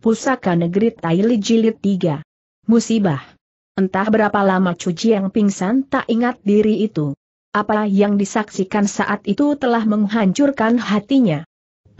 Pusaka Negeri Taili Jilid 3. Musibah. Entah berapa lama Cuci yang pingsan tak ingat diri itu. Apa yang disaksikan saat itu telah menghancurkan hatinya.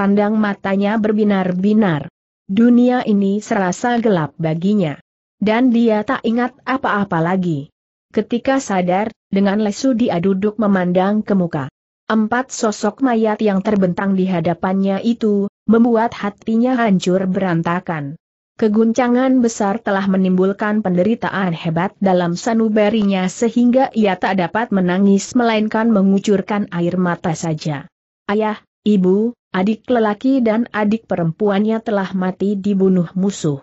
Pandang matanya berbinar-binar. Dunia ini serasa gelap baginya. Dan dia tak ingat apa-apa lagi. Ketika sadar, dengan lesu dia duduk memandang ke muka. Empat sosok mayat yang terbentang di hadapannya itu, membuat hatinya hancur berantakan. Keguncangan besar telah menimbulkan penderitaan hebat dalam sanubarinya sehingga ia tak dapat menangis melainkan mengucurkan air mata saja. Ayah, ibu, adik lelaki dan adik perempuannya telah mati dibunuh musuh.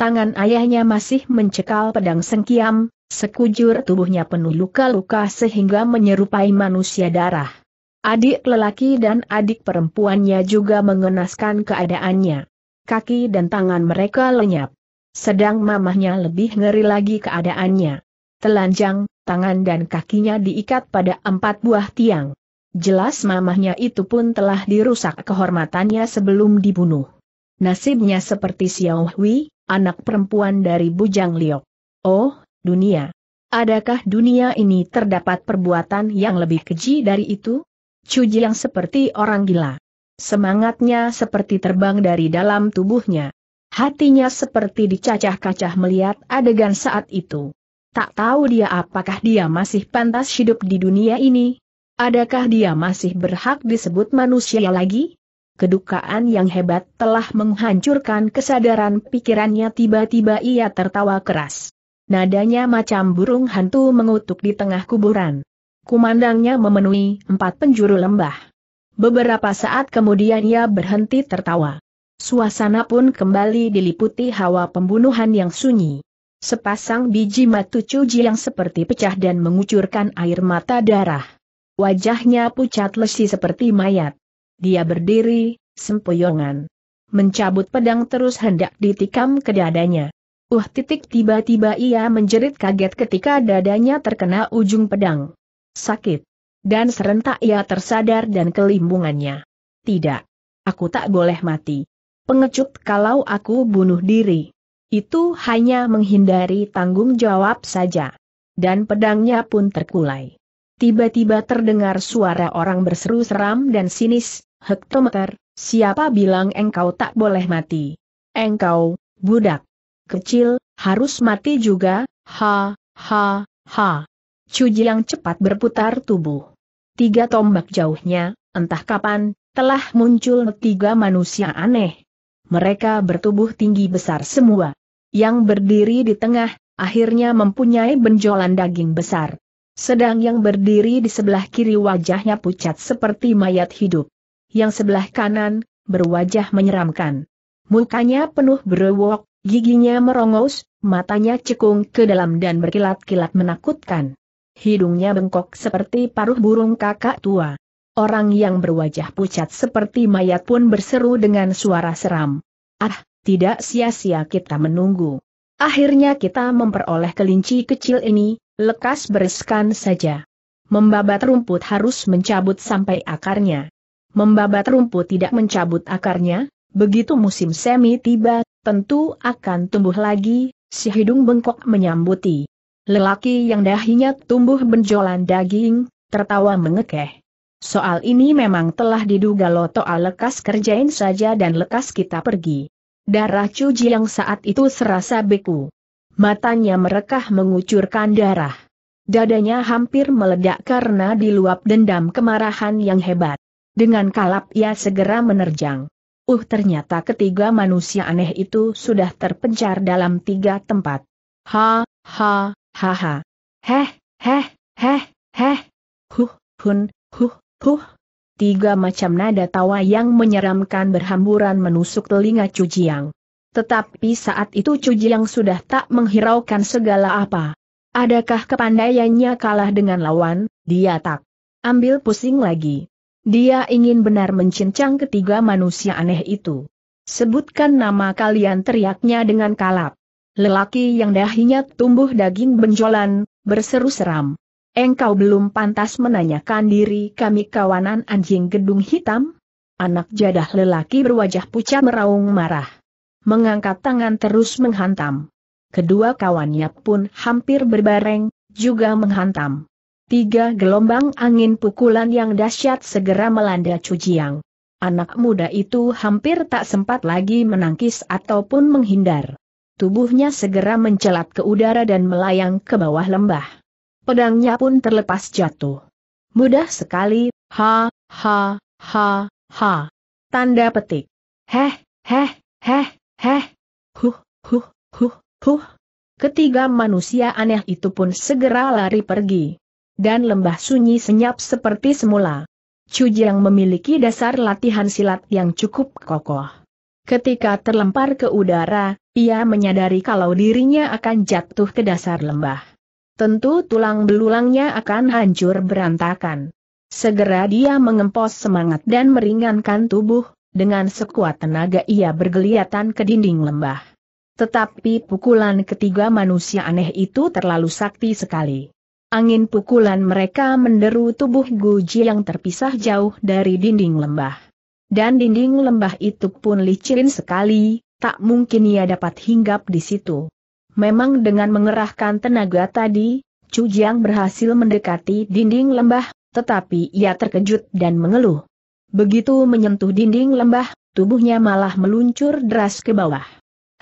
Tangan ayahnya masih mencekal pedang sengkiam, sekujur tubuhnya penuh luka-luka sehingga menyerupai manusia darah. Adik lelaki dan adik perempuannya juga mengenaskan keadaannya. Kaki dan tangan mereka lenyap. Sedang mamahnya lebih ngeri lagi keadaannya. Telanjang, tangan dan kakinya diikat pada empat buah tiang. Jelas mamahnya itu pun telah dirusak kehormatannya sebelum dibunuh. Nasibnya seperti Xiao Hui, anak perempuan dari Bujang Liok. Oh, dunia. Adakah dunia ini terdapat perbuatan yang lebih keji dari itu? Cuji yang seperti orang gila. Semangatnya seperti terbang dari dalam tubuhnya. Hatinya seperti dicacah-cacah melihat adegan saat itu. Tak tahu dia apakah dia masih pantas hidup di dunia ini. Adakah dia masih berhak disebut manusia lagi? Kedukaan yang hebat telah menghancurkan kesadaran pikirannya tiba-tiba ia tertawa keras. Nadanya macam burung hantu mengutuk di tengah kuburan kumandangnya memenuhi empat penjuru lembah. Beberapa saat kemudian ia berhenti tertawa. Suasana pun kembali diliputi hawa pembunuhan yang sunyi. Sepasang biji matu cuci yang seperti pecah dan mengucurkan air mata darah. Wajahnya pucat lesi seperti mayat. Dia berdiri, sempoyongan. Mencabut pedang terus hendak ditikam ke dadanya. Uh titik tiba-tiba ia menjerit kaget ketika dadanya terkena ujung pedang sakit. Dan serentak ia tersadar dan kelimbungannya. Tidak. Aku tak boleh mati. Pengecut kalau aku bunuh diri. Itu hanya menghindari tanggung jawab saja. Dan pedangnya pun terkulai. Tiba-tiba terdengar suara orang berseru seram dan sinis, Hektometer, siapa bilang engkau tak boleh mati? Engkau, budak kecil, harus mati juga, ha, ha, ha. Chu Jiang cepat berputar tubuh. Tiga tombak jauhnya, entah kapan, telah muncul tiga manusia aneh. Mereka bertubuh tinggi besar semua. Yang berdiri di tengah, akhirnya mempunyai benjolan daging besar. Sedang yang berdiri di sebelah kiri wajahnya pucat seperti mayat hidup. Yang sebelah kanan, berwajah menyeramkan. Mukanya penuh berewok, giginya merongos, matanya cekung ke dalam dan berkilat-kilat menakutkan hidungnya bengkok seperti paruh burung kakak tua. Orang yang berwajah pucat seperti mayat pun berseru dengan suara seram. Ah, tidak sia-sia kita menunggu. Akhirnya kita memperoleh kelinci kecil ini, lekas bereskan saja. Membabat rumput harus mencabut sampai akarnya. Membabat rumput tidak mencabut akarnya, begitu musim semi tiba, tentu akan tumbuh lagi, si hidung bengkok menyambuti. Lelaki yang dahinya tumbuh benjolan daging, tertawa mengekeh. Soal ini memang telah diduga Loto lekas kerjain saja dan lekas kita pergi. Darah cuci yang saat itu serasa beku. Matanya merekah mengucurkan darah. Dadanya hampir meledak karena diluap dendam kemarahan yang hebat. Dengan kalap ia segera menerjang. Uh ternyata ketiga manusia aneh itu sudah terpencar dalam tiga tempat. Ha, ha, Haha. Heh, heh, heh, heh. Huh, hun, huh, huh. Tiga macam nada tawa yang menyeramkan berhamburan menusuk telinga Cujiang. Tetapi saat itu Cujiang sudah tak menghiraukan segala apa. Adakah kepandaiannya kalah dengan lawan, dia tak ambil pusing lagi. Dia ingin benar mencincang ketiga manusia aneh itu. Sebutkan nama kalian teriaknya dengan kalap. Lelaki yang dahinya tumbuh daging benjolan, berseru seram. Engkau belum pantas menanyakan diri kami kawanan anjing gedung hitam? Anak jadah lelaki berwajah pucat meraung marah. Mengangkat tangan terus menghantam. Kedua kawannya pun hampir berbareng, juga menghantam. Tiga gelombang angin pukulan yang dahsyat segera melanda Cujiang. Anak muda itu hampir tak sempat lagi menangkis ataupun menghindar tubuhnya segera mencelat ke udara dan melayang ke bawah lembah. Pedangnya pun terlepas jatuh. Mudah sekali, ha, ha, ha, ha. Tanda petik. Heh, heh, heh, heh. Huh, huh, huh, huh. Ketiga manusia aneh itu pun segera lari pergi. Dan lembah sunyi senyap seperti semula. Chu yang memiliki dasar latihan silat yang cukup kokoh. Ketika terlempar ke udara, ia menyadari kalau dirinya akan jatuh ke dasar lembah. Tentu tulang belulangnya akan hancur berantakan. Segera dia mengempos semangat dan meringankan tubuh, dengan sekuat tenaga ia bergeliatan ke dinding lembah. Tetapi pukulan ketiga manusia aneh itu terlalu sakti sekali. Angin pukulan mereka menderu tubuh Guji yang terpisah jauh dari dinding lembah. Dan dinding lembah itu pun licin sekali, tak mungkin ia dapat hinggap di situ. Memang dengan mengerahkan tenaga tadi, Jiang berhasil mendekati dinding lembah, tetapi ia terkejut dan mengeluh. Begitu menyentuh dinding lembah, tubuhnya malah meluncur deras ke bawah.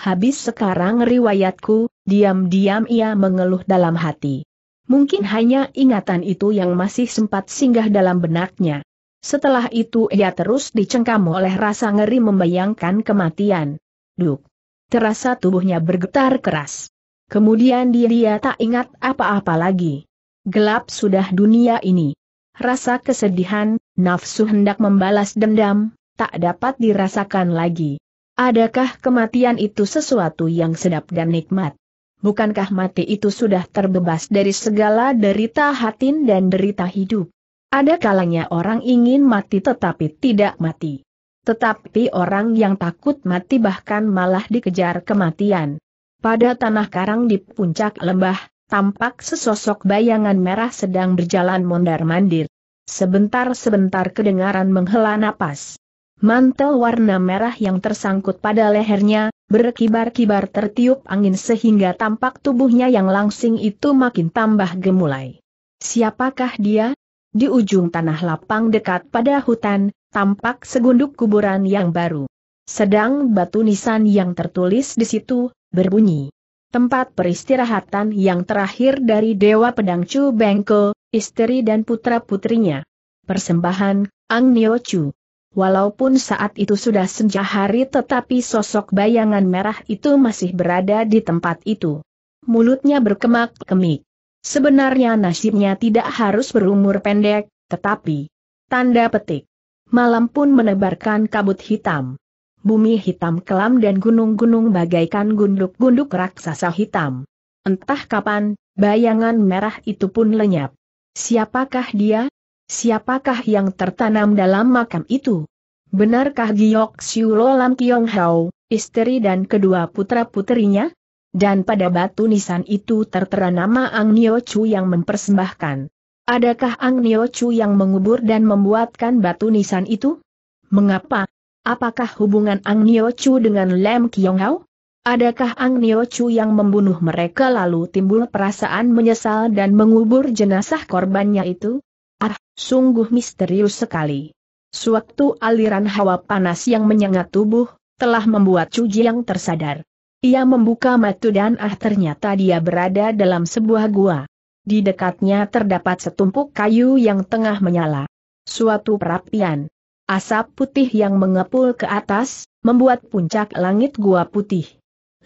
Habis sekarang riwayatku, diam-diam ia mengeluh dalam hati. Mungkin hanya ingatan itu yang masih sempat singgah dalam benaknya. Setelah itu ia terus dicengkam oleh rasa ngeri membayangkan kematian. Duk. Terasa tubuhnya bergetar keras. Kemudian dia tak ingat apa-apa lagi. Gelap sudah dunia ini. Rasa kesedihan, nafsu hendak membalas dendam, tak dapat dirasakan lagi. Adakah kematian itu sesuatu yang sedap dan nikmat? Bukankah mati itu sudah terbebas dari segala derita hatin dan derita hidup? Ada kalanya orang ingin mati tetapi tidak mati. Tetapi orang yang takut mati bahkan malah dikejar kematian. Pada tanah karang di puncak lembah, tampak sesosok bayangan merah sedang berjalan mondar-mandir. Sebentar-sebentar kedengaran menghela napas. Mantel warna merah yang tersangkut pada lehernya, berkibar-kibar tertiup angin sehingga tampak tubuhnya yang langsing itu makin tambah gemulai. Siapakah dia? Di ujung tanah lapang dekat pada hutan, tampak segunduk kuburan yang baru. Sedang batu nisan yang tertulis di situ, berbunyi. Tempat peristirahatan yang terakhir dari Dewa Pedang Chu Bengko, istri dan putra-putrinya. Persembahan, Ang Nio Chu. Walaupun saat itu sudah senja hari tetapi sosok bayangan merah itu masih berada di tempat itu. Mulutnya berkemak-kemik. Sebenarnya nasibnya tidak harus berumur pendek, tetapi tanda petik. Malam pun menebarkan kabut hitam. Bumi hitam kelam dan gunung-gunung bagaikan gunduk-gunduk raksasa hitam. Entah kapan, bayangan merah itu pun lenyap. Siapakah dia? Siapakah yang tertanam dalam makam itu? Benarkah Giok Siulo Lam Kiong Hao, istri dan kedua putra-putrinya? dan pada batu nisan itu tertera nama Ang Nio Chu yang mempersembahkan. Adakah Ang Nio Chu yang mengubur dan membuatkan batu nisan itu? Mengapa? Apakah hubungan Ang Nio Chu dengan Lem Kiong Hau? Adakah Ang Nio Chu yang membunuh mereka lalu timbul perasaan menyesal dan mengubur jenazah korbannya itu? Ah, sungguh misterius sekali. Suatu aliran hawa panas yang menyengat tubuh, telah membuat Chu Jiang tersadar. Ia membuka mata dan ah ternyata dia berada dalam sebuah gua. Di dekatnya terdapat setumpuk kayu yang tengah menyala. Suatu perapian. Asap putih yang mengepul ke atas, membuat puncak langit gua putih.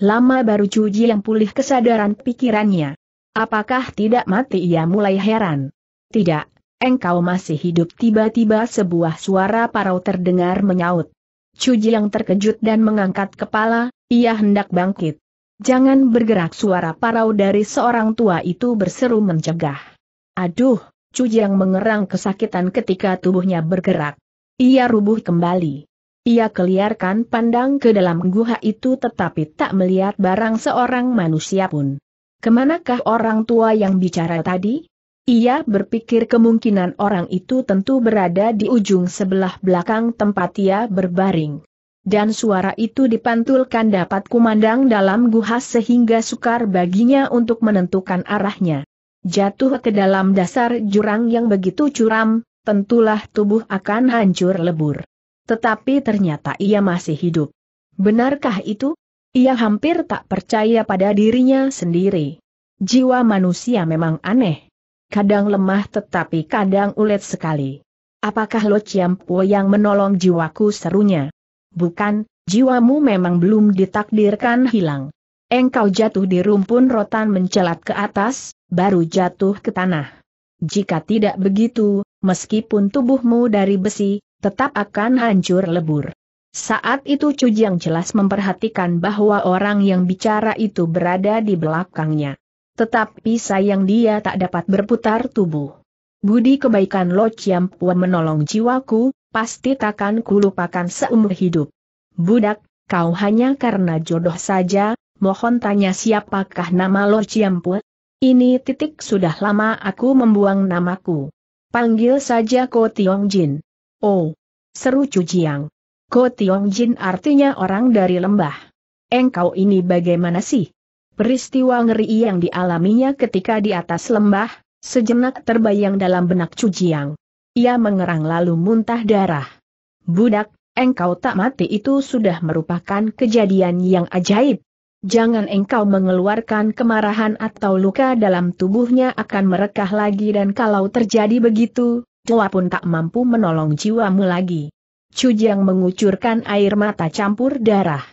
Lama baru Cuji yang pulih kesadaran pikirannya. Apakah tidak mati ia mulai heran? Tidak, engkau masih hidup tiba-tiba sebuah suara parau terdengar menyaut. Cujiang terkejut dan mengangkat kepala, ia hendak bangkit. Jangan bergerak suara parau dari seorang tua itu berseru mencegah. Aduh, Cujiang mengerang kesakitan ketika tubuhnya bergerak. Ia rubuh kembali. Ia keliarkan pandang ke dalam guha itu tetapi tak melihat barang seorang manusia pun. Kemanakah orang tua yang bicara tadi? Ia berpikir kemungkinan orang itu tentu berada di ujung sebelah belakang tempat ia berbaring. Dan suara itu dipantulkan dapat kumandang dalam guha sehingga sukar baginya untuk menentukan arahnya. Jatuh ke dalam dasar jurang yang begitu curam, tentulah tubuh akan hancur lebur. Tetapi ternyata ia masih hidup. Benarkah itu? Ia hampir tak percaya pada dirinya sendiri. Jiwa manusia memang aneh kadang lemah tetapi kadang ulet sekali. Apakah Lo Chiampo yang menolong jiwaku serunya? Bukan, jiwamu memang belum ditakdirkan hilang. Engkau jatuh di rumpun rotan mencelat ke atas, baru jatuh ke tanah. Jika tidak begitu, meskipun tubuhmu dari besi, tetap akan hancur lebur. Saat itu Cujang jelas memperhatikan bahwa orang yang bicara itu berada di belakangnya. Tetapi sayang dia tak dapat berputar tubuh. Budi kebaikan Lo Chiam Puan menolong jiwaku, pasti takkan kulupakan seumur hidup. Budak, kau hanya karena jodoh saja, mohon tanya siapakah nama Lo Chiam Puan? Ini titik sudah lama aku membuang namaku. Panggil saja Ko Tiong Jin. Oh, seru Jiang. Ko Tiong Jin artinya orang dari lembah. Engkau ini bagaimana sih? Peristiwa ngeri yang dialaminya ketika di atas lembah, sejenak terbayang dalam benak Cujiang. Ia mengerang lalu muntah darah. Budak, engkau tak mati itu sudah merupakan kejadian yang ajaib. Jangan engkau mengeluarkan kemarahan atau luka dalam tubuhnya akan merekah lagi dan kalau terjadi begitu, Tua pun tak mampu menolong jiwamu lagi. Cujiang mengucurkan air mata campur darah.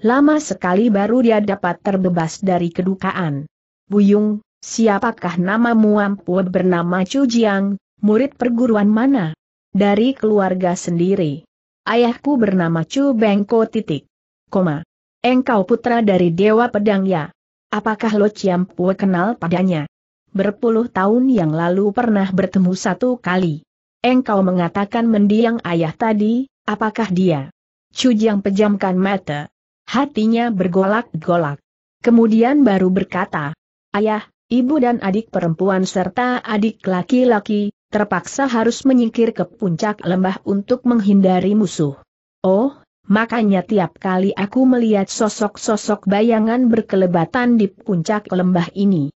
Lama sekali baru dia dapat terbebas dari kedukaan. Buyung, siapakah namamu muampu bernama Chu Jiang, murid perguruan mana? Dari keluarga sendiri. Ayahku bernama Chu Bengko titik. Koma. Engkau putra dari Dewa Pedang ya. Apakah Lo Pue kenal padanya? Berpuluh tahun yang lalu pernah bertemu satu kali. Engkau mengatakan mendiang ayah tadi, apakah dia? Chu Jiang pejamkan mata. Hatinya bergolak-golak. Kemudian baru berkata, Ayah, ibu dan adik perempuan serta adik laki-laki, terpaksa harus menyingkir ke puncak lembah untuk menghindari musuh. Oh, makanya tiap kali aku melihat sosok-sosok bayangan berkelebatan di puncak lembah ini.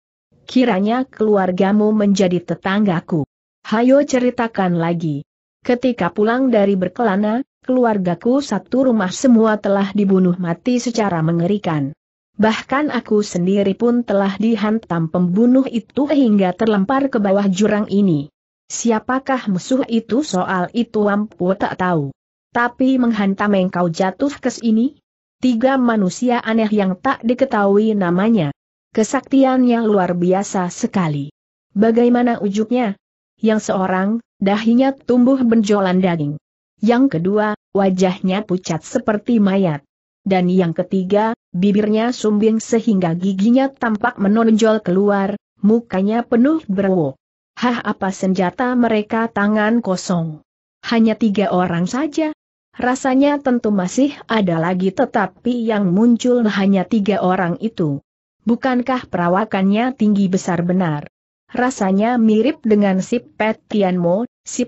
Kiranya keluargamu menjadi tetanggaku. Hayo ceritakan lagi. Ketika pulang dari berkelana, keluargaku satu rumah semua telah dibunuh mati secara mengerikan. Bahkan aku sendiri pun telah dihantam pembunuh itu hingga terlempar ke bawah jurang ini. Siapakah musuh itu soal itu ampu tak tahu. Tapi menghantam engkau jatuh ke sini? Tiga manusia aneh yang tak diketahui namanya. Kesaktiannya luar biasa sekali. Bagaimana ujuknya? Yang seorang, dahinya tumbuh benjolan daging. Yang kedua, wajahnya pucat seperti mayat. Dan yang ketiga, bibirnya sumbing sehingga giginya tampak menonjol keluar, mukanya penuh berwo. Hah apa senjata mereka tangan kosong? Hanya tiga orang saja, Rasanya tentu masih ada lagi tetapi yang muncul hanya tiga orang itu. Bukankah perawakannya tinggi besar benar? Rasanya mirip dengan si Pet Tianmo, Si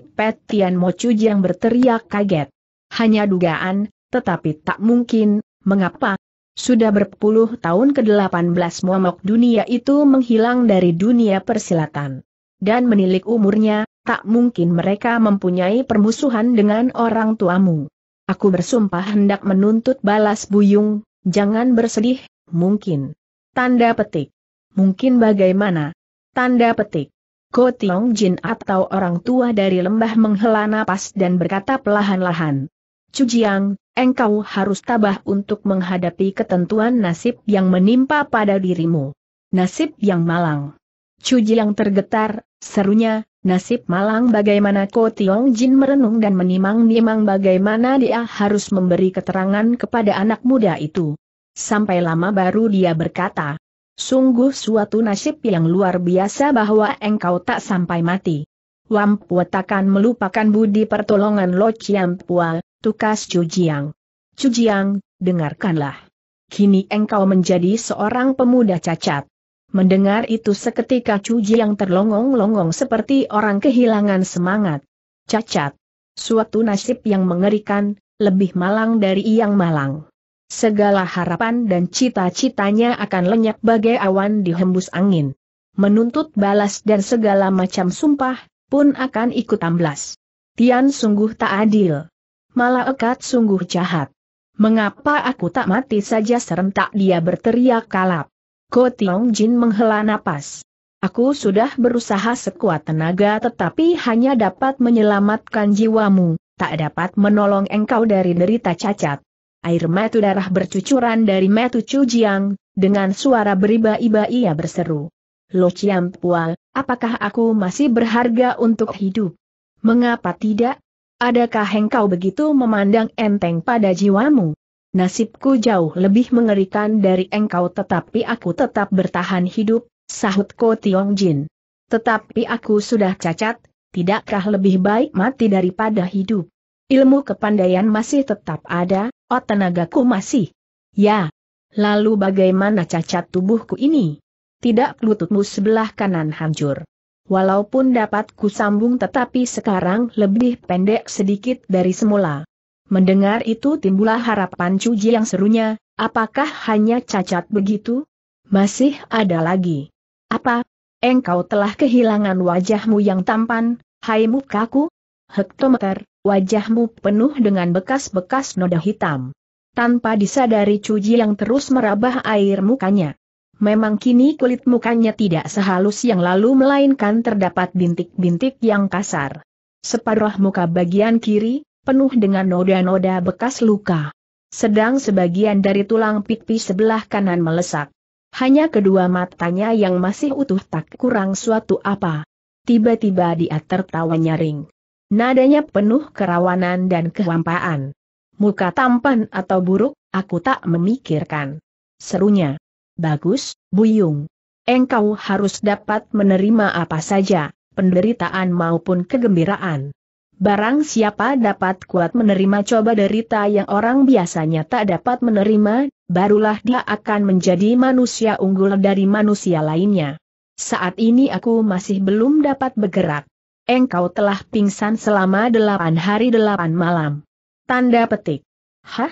Mo Chu yang berteriak kaget. Hanya dugaan, tetapi tak mungkin, mengapa? Sudah berpuluh tahun ke-18 momok dunia itu menghilang dari dunia persilatan. Dan menilik umurnya, tak mungkin mereka mempunyai permusuhan dengan orang tuamu. Aku bersumpah hendak menuntut balas buyung, jangan bersedih, mungkin. Tanda petik. Mungkin bagaimana? Tanda petik. Ko Tiong Jin atau orang tua dari lembah menghela napas dan berkata perlahan-lahan. Cujiang, engkau harus tabah untuk menghadapi ketentuan nasib yang menimpa pada dirimu. Nasib yang malang. Cujiang tergetar, serunya, nasib malang bagaimana Ko Tiong Jin merenung dan menimang-nimang bagaimana dia harus memberi keterangan kepada anak muda itu. Sampai lama baru dia berkata, Sungguh suatu nasib yang luar biasa bahwa engkau tak sampai mati. Wampu takkan melupakan budi pertolongan Lo Chiampua, tukas Cujiang. Cujiang, dengarkanlah. Kini engkau menjadi seorang pemuda cacat. Mendengar itu seketika Cujiang terlongong-longong seperti orang kehilangan semangat. Cacat. Suatu nasib yang mengerikan, lebih malang dari yang malang. Segala harapan dan cita-citanya akan lenyap bagai awan dihembus angin. Menuntut balas dan segala macam sumpah, pun akan ikut amblas. Tian sungguh tak adil. Malah ekat sungguh jahat. Mengapa aku tak mati saja serentak dia berteriak kalap. Ko Tiong Jin menghela napas. Aku sudah berusaha sekuat tenaga tetapi hanya dapat menyelamatkan jiwamu, tak dapat menolong engkau dari derita cacat air metu darah bercucuran dari mata Jiang, dengan suara beriba-iba ia berseru. Lo Pua, apakah aku masih berharga untuk hidup? Mengapa tidak? Adakah engkau begitu memandang enteng pada jiwamu? Nasibku jauh lebih mengerikan dari engkau tetapi aku tetap bertahan hidup, sahut Ko Tiong Jin. Tetapi aku sudah cacat, tidakkah lebih baik mati daripada hidup? Ilmu kepandaian masih tetap ada, apa tenagaku masih. Ya. Lalu bagaimana cacat tubuhku ini? Tidak lututmu sebelah kanan hancur. Walaupun dapat kusambung tetapi sekarang lebih pendek sedikit dari semula. Mendengar itu timbullah harapan cuji yang serunya, apakah hanya cacat begitu? Masih ada lagi. Apa? Engkau telah kehilangan wajahmu yang tampan, hai mukaku? Hektometer, Wajahmu penuh dengan bekas-bekas noda hitam. Tanpa disadari Cuji yang terus merabah air mukanya. Memang kini kulit mukanya tidak sehalus yang lalu melainkan terdapat bintik-bintik yang kasar. Separuh muka bagian kiri, penuh dengan noda-noda bekas luka. Sedang sebagian dari tulang pipi sebelah kanan melesak. Hanya kedua matanya yang masih utuh tak kurang suatu apa. Tiba-tiba dia tertawa nyaring. Nadanya penuh kerawanan dan kehampaan. Muka tampan atau buruk, aku tak memikirkan. Serunya. Bagus, Buyung. Engkau harus dapat menerima apa saja, penderitaan maupun kegembiraan. Barang siapa dapat kuat menerima coba derita yang orang biasanya tak dapat menerima, barulah dia akan menjadi manusia unggul dari manusia lainnya. Saat ini aku masih belum dapat bergerak. Engkau telah pingsan selama delapan hari delapan malam. Tanda petik. Hah?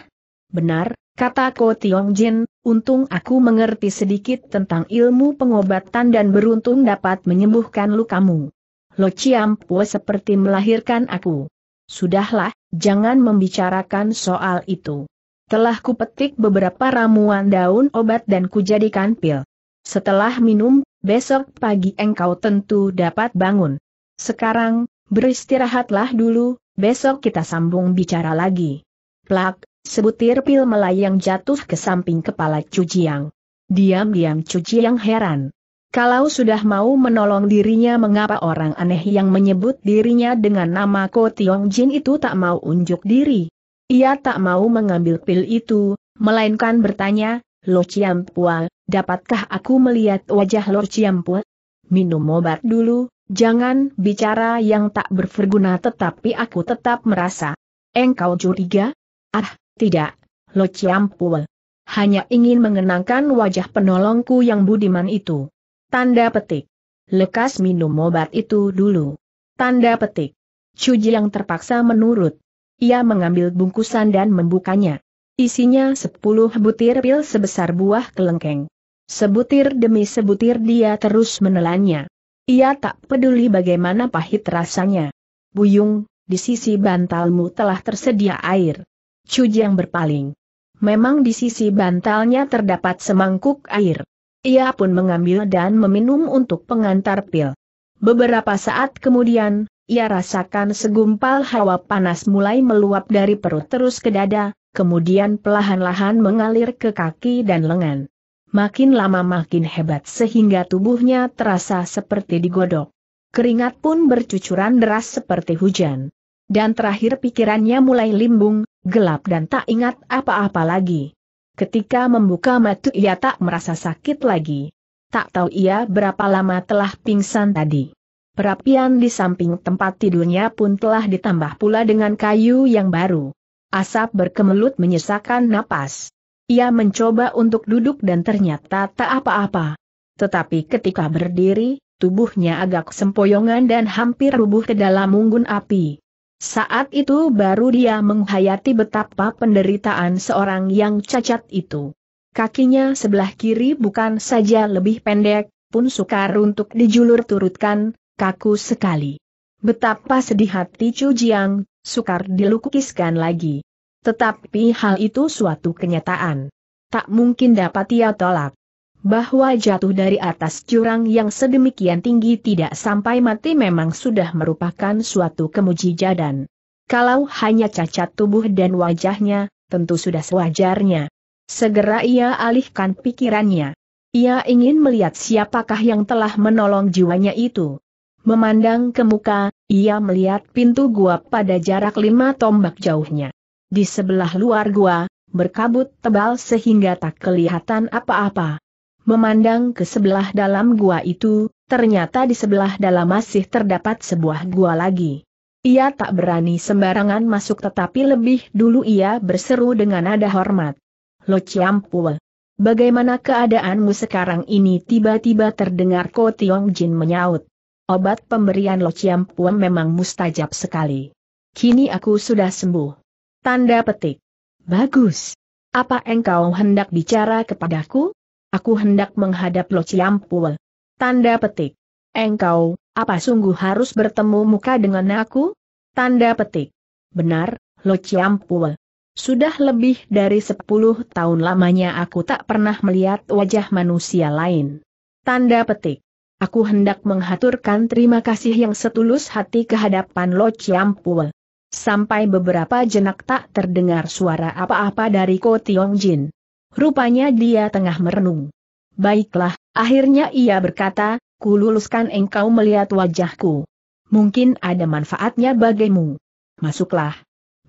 Benar, kata Ko Tiong Jin, untung aku mengerti sedikit tentang ilmu pengobatan dan beruntung dapat menyembuhkan lukamu. Lo Po seperti melahirkan aku. Sudahlah, jangan membicarakan soal itu. Telah kupetik beberapa ramuan daun obat dan kujadikan pil. Setelah minum, besok pagi engkau tentu dapat bangun. Sekarang, beristirahatlah dulu, besok kita sambung bicara lagi. Plak, sebutir pil melayang jatuh ke samping kepala Cujiang. Diam-diam Cujiang heran. Kalau sudah mau menolong dirinya mengapa orang aneh yang menyebut dirinya dengan nama Ko Tiong Jin itu tak mau unjuk diri. Ia tak mau mengambil pil itu, melainkan bertanya, Lo Ciampua, dapatkah aku melihat wajah Lo Ciampua? Minum obat dulu, Jangan bicara yang tak berguna tetapi aku tetap merasa. Engkau curiga? Ah, tidak, Lo Ciampul. Hanya ingin mengenangkan wajah penolongku yang budiman itu. Tanda petik. Lekas minum obat itu dulu. Tanda petik. Cuji yang terpaksa menurut. Ia mengambil bungkusan dan membukanya. Isinya sepuluh butir pil sebesar buah kelengkeng. Sebutir demi sebutir dia terus menelannya. Ia tak peduli bagaimana pahit rasanya. Buyung, di sisi bantalmu telah tersedia air. Cujiang berpaling. Memang di sisi bantalnya terdapat semangkuk air. Ia pun mengambil dan meminum untuk pengantar pil. Beberapa saat kemudian, ia rasakan segumpal hawa panas mulai meluap dari perut terus ke dada, kemudian pelahan lahan mengalir ke kaki dan lengan makin lama makin hebat sehingga tubuhnya terasa seperti digodok. Keringat pun bercucuran deras seperti hujan. Dan terakhir pikirannya mulai limbung, gelap dan tak ingat apa-apa lagi. Ketika membuka mata ia tak merasa sakit lagi. Tak tahu ia berapa lama telah pingsan tadi. Perapian di samping tempat tidurnya pun telah ditambah pula dengan kayu yang baru. Asap berkemelut menyesakan napas. Ia mencoba untuk duduk dan ternyata tak apa-apa. Tetapi ketika berdiri, tubuhnya agak sempoyongan dan hampir rubuh ke dalam unggun api. Saat itu baru dia menghayati betapa penderitaan seorang yang cacat itu. Kakinya sebelah kiri bukan saja lebih pendek, pun sukar untuk dijulur turutkan, kaku sekali. Betapa sedih hati Chu Jiang, sukar dilukiskan lagi. Tetapi hal itu suatu kenyataan. Tak mungkin dapat ia tolak. Bahwa jatuh dari atas jurang yang sedemikian tinggi tidak sampai mati memang sudah merupakan suatu kemujijadan. Kalau hanya cacat tubuh dan wajahnya, tentu sudah sewajarnya. Segera ia alihkan pikirannya. Ia ingin melihat siapakah yang telah menolong jiwanya itu. Memandang ke muka, ia melihat pintu gua pada jarak lima tombak jauhnya. Di sebelah luar gua, berkabut tebal sehingga tak kelihatan apa-apa. Memandang ke sebelah dalam gua itu, ternyata di sebelah dalam masih terdapat sebuah gua lagi. Ia tak berani sembarangan masuk tetapi lebih dulu ia berseru dengan nada hormat. Lo Ciampul. Bagaimana keadaanmu sekarang ini tiba-tiba terdengar Ko Tiong Jin menyaut. Obat pemberian Lo Ciampul memang mustajab sekali. Kini aku sudah sembuh. Tanda petik. Bagus. Apa engkau hendak bicara kepadaku? Aku hendak menghadap Lo Ciampul. Tanda petik. Engkau, apa sungguh harus bertemu muka dengan aku? Tanda petik. Benar, Lo Ciampul. Sudah lebih dari sepuluh tahun lamanya aku tak pernah melihat wajah manusia lain. Tanda petik. Aku hendak menghaturkan terima kasih yang setulus hati kehadapan Lo Ciampul sampai beberapa jenak tak terdengar suara apa-apa dari Ko Tiong Jin. Rupanya dia tengah merenung. Baiklah, akhirnya ia berkata, ku luluskan engkau melihat wajahku. Mungkin ada manfaatnya bagimu. Masuklah.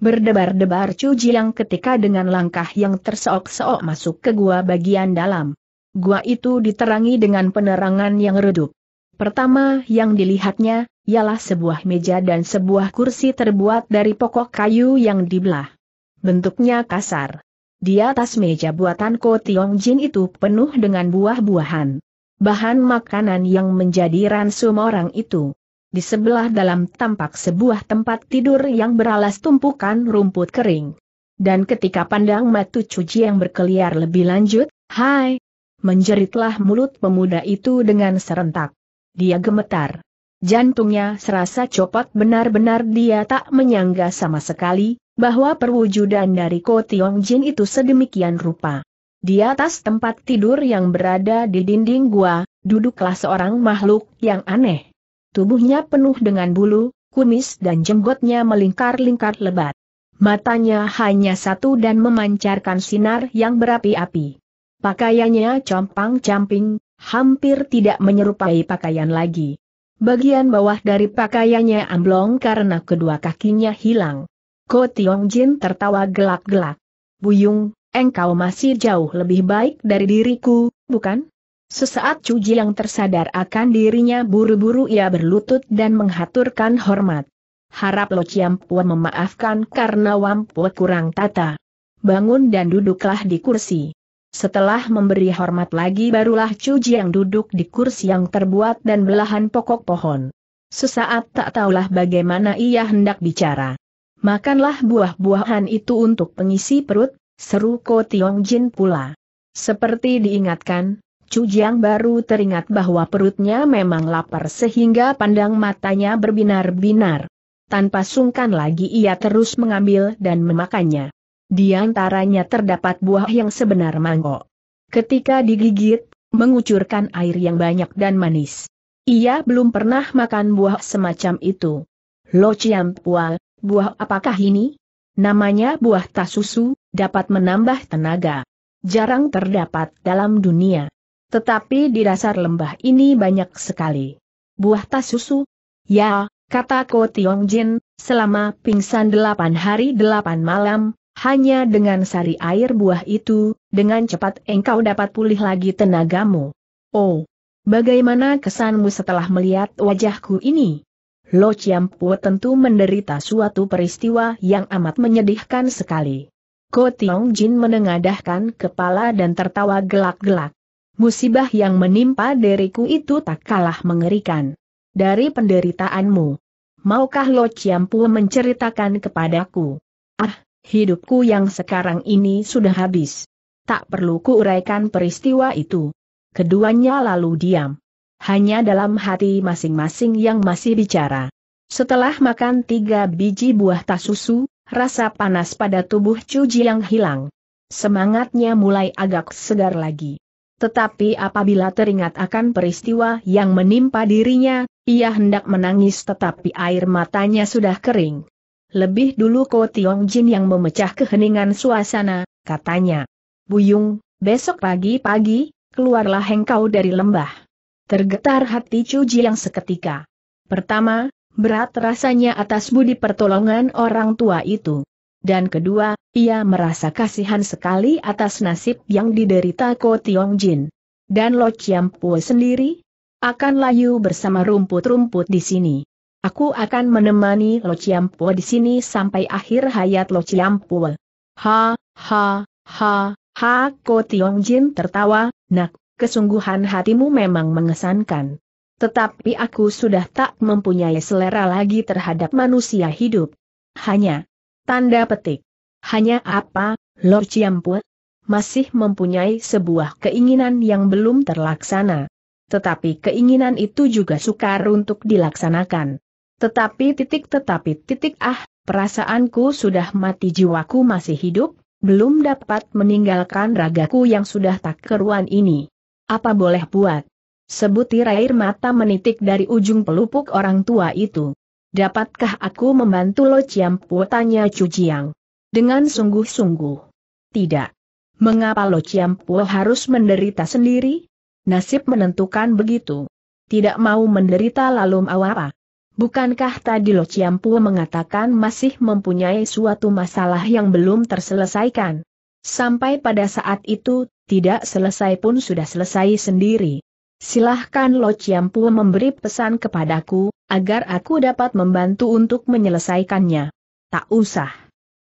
Berdebar-debar Chu Jiang ketika dengan langkah yang terseok-seok masuk ke gua bagian dalam. Gua itu diterangi dengan penerangan yang redup. Pertama yang dilihatnya, ialah sebuah meja dan sebuah kursi terbuat dari pokok kayu yang dibelah. Bentuknya kasar. Di atas meja buatan Ko Tiong Jin itu penuh dengan buah-buahan. Bahan makanan yang menjadi ransum orang itu. Di sebelah dalam tampak sebuah tempat tidur yang beralas tumpukan rumput kering. Dan ketika pandang matu cuci yang berkeliar lebih lanjut, hai! Menjeritlah mulut pemuda itu dengan serentak. Dia gemetar. Jantungnya serasa copot benar-benar dia tak menyangga sama sekali, bahwa perwujudan dari Ko Tiong Jin itu sedemikian rupa. Di atas tempat tidur yang berada di dinding gua, duduklah seorang makhluk yang aneh. Tubuhnya penuh dengan bulu, kumis dan jenggotnya melingkar-lingkar lebat. Matanya hanya satu dan memancarkan sinar yang berapi-api. Pakaiannya compang-camping, hampir tidak menyerupai pakaian lagi. Bagian bawah dari pakaiannya amblong karena kedua kakinya hilang. Ko Tiong Jin tertawa gelak-gelak. Buyung, engkau masih jauh lebih baik dari diriku, bukan? Sesaat Cuji yang tersadar akan dirinya buru-buru ia berlutut dan menghaturkan hormat. Harap Lo Ciampua memaafkan karena Wampua kurang tata. Bangun dan duduklah di kursi. Setelah memberi hormat lagi barulah Chu Jiang duduk di kursi yang terbuat dan belahan pokok pohon. Sesaat tak tahulah bagaimana ia hendak bicara. Makanlah buah-buahan itu untuk pengisi perut, seru Ko Tiong Jin pula. Seperti diingatkan, Jiang baru teringat bahwa perutnya memang lapar sehingga pandang matanya berbinar-binar. Tanpa sungkan lagi ia terus mengambil dan memakannya. Di antaranya terdapat buah yang sebenar mangkok. Ketika digigit, mengucurkan air yang banyak dan manis. Ia belum pernah makan buah semacam itu. Lo Chiam Pua, buah apakah ini? Namanya buah tasusu, dapat menambah tenaga. Jarang terdapat dalam dunia. Tetapi di dasar lembah ini banyak sekali. Buah tasusu? Ya, kata Ko Tiong Jin, selama pingsan delapan hari delapan malam, hanya dengan sari air buah itu, dengan cepat engkau dapat pulih lagi tenagamu. Oh, bagaimana kesanmu setelah melihat wajahku ini? Lo Chiampu tentu menderita suatu peristiwa yang amat menyedihkan sekali. Ko Tiong Jin menengadahkan kepala dan tertawa gelak-gelak. Musibah yang menimpa diriku itu tak kalah mengerikan. Dari penderitaanmu. Maukah Lo Chiampu menceritakan kepadaku? Ah, Hidupku yang sekarang ini sudah habis. Tak perlu kuuraikan peristiwa itu. Keduanya lalu diam. Hanya dalam hati masing-masing yang masih bicara. Setelah makan tiga biji buah tas susu, rasa panas pada tubuh Cuji yang hilang. Semangatnya mulai agak segar lagi. Tetapi apabila teringat akan peristiwa yang menimpa dirinya, ia hendak menangis tetapi air matanya sudah kering. Lebih dulu Ko Tiong Jin yang memecah keheningan suasana, katanya. Buyung, besok pagi-pagi, keluarlah engkau dari lembah. Tergetar hati Cuji yang seketika. Pertama, berat rasanya atas budi pertolongan orang tua itu. Dan kedua, ia merasa kasihan sekali atas nasib yang diderita Ko Tiong Jin. Dan Lo Chiam Pue sendiri, akan layu bersama rumput-rumput di sini. Aku akan menemani Lo Chiampo di sini sampai akhir hayat Lo Chiampo. Ha, ha, ha, ha, Ko Tiong Jin tertawa, nak, kesungguhan hatimu memang mengesankan. Tetapi aku sudah tak mempunyai selera lagi terhadap manusia hidup. Hanya, tanda petik. Hanya apa, Lo Chiampo? Masih mempunyai sebuah keinginan yang belum terlaksana. Tetapi keinginan itu juga sukar untuk dilaksanakan. Tetapi titik tetapi titik ah, perasaanku sudah mati jiwaku masih hidup, belum dapat meninggalkan ragaku yang sudah tak keruan ini. Apa boleh buat? Sebutir air mata menitik dari ujung pelupuk orang tua itu. Dapatkah aku membantu lo Ciampu tanya Jiang. Dengan sungguh-sungguh. Tidak. Mengapa lo Ciampu harus menderita sendiri? Nasib menentukan begitu. Tidak mau menderita lalu mau apa? Bukankah tadi Lo Ciampu mengatakan masih mempunyai suatu masalah yang belum terselesaikan? Sampai pada saat itu, tidak selesai pun sudah selesai sendiri. Silahkan Lo Ciampu memberi pesan kepadaku, agar aku dapat membantu untuk menyelesaikannya. Tak usah.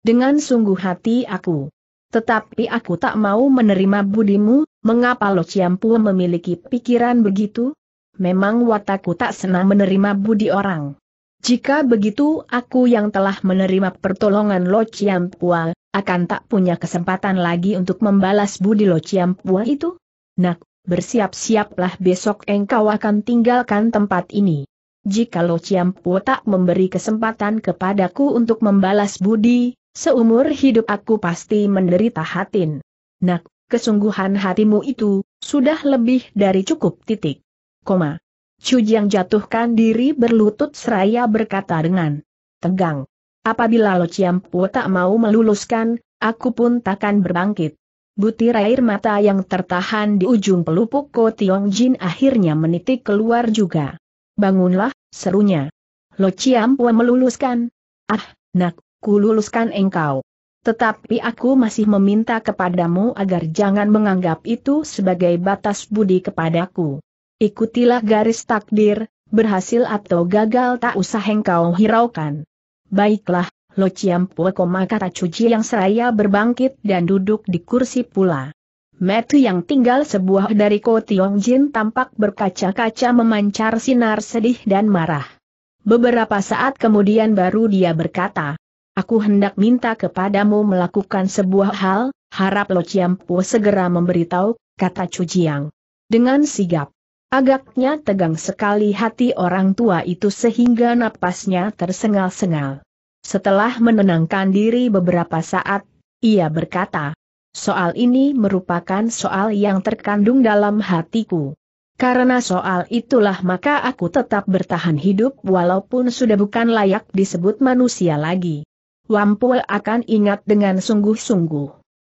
Dengan sungguh hati aku. Tetapi aku tak mau menerima budimu, mengapa Lo Ciampu memiliki pikiran begitu? memang watakku tak senang menerima budi orang. Jika begitu aku yang telah menerima pertolongan Lo Chiam Pua, akan tak punya kesempatan lagi untuk membalas budi Lo Chiam Pua itu? Nak, bersiap-siaplah besok engkau akan tinggalkan tempat ini. Jika Lo Chiam Pua tak memberi kesempatan kepadaku untuk membalas budi, seumur hidup aku pasti menderita hatin. Nak, kesungguhan hatimu itu, sudah lebih dari cukup titik koma. Jiang jatuhkan diri berlutut seraya berkata dengan tegang. Apabila Lo Ciampu tak mau meluluskan, aku pun takkan berbangkit. Butir air mata yang tertahan di ujung pelupuk Ko Tiong Jin akhirnya menitik keluar juga. Bangunlah, serunya. Lo Ciampu meluluskan. Ah, nak, ku luluskan engkau. Tetapi aku masih meminta kepadamu agar jangan menganggap itu sebagai batas budi kepadaku. Ikutilah garis takdir, berhasil atau gagal tak usah engkau hiraukan. Baiklah, Lo ciampu. kata cuci yang seraya berbangkit dan duduk di kursi pula. Metu yang tinggal sebuah dari Ko Tiong Jin tampak berkaca-kaca memancar sinar sedih dan marah. Beberapa saat kemudian baru dia berkata, Aku hendak minta kepadamu melakukan sebuah hal, harap Lo Chiampu segera memberitahu, kata Cujiang. Dengan sigap, Agaknya tegang sekali hati orang tua itu sehingga napasnya tersengal-sengal. Setelah menenangkan diri beberapa saat, ia berkata, soal ini merupakan soal yang terkandung dalam hatiku. Karena soal itulah maka aku tetap bertahan hidup walaupun sudah bukan layak disebut manusia lagi. Wampul akan ingat dengan sungguh-sungguh.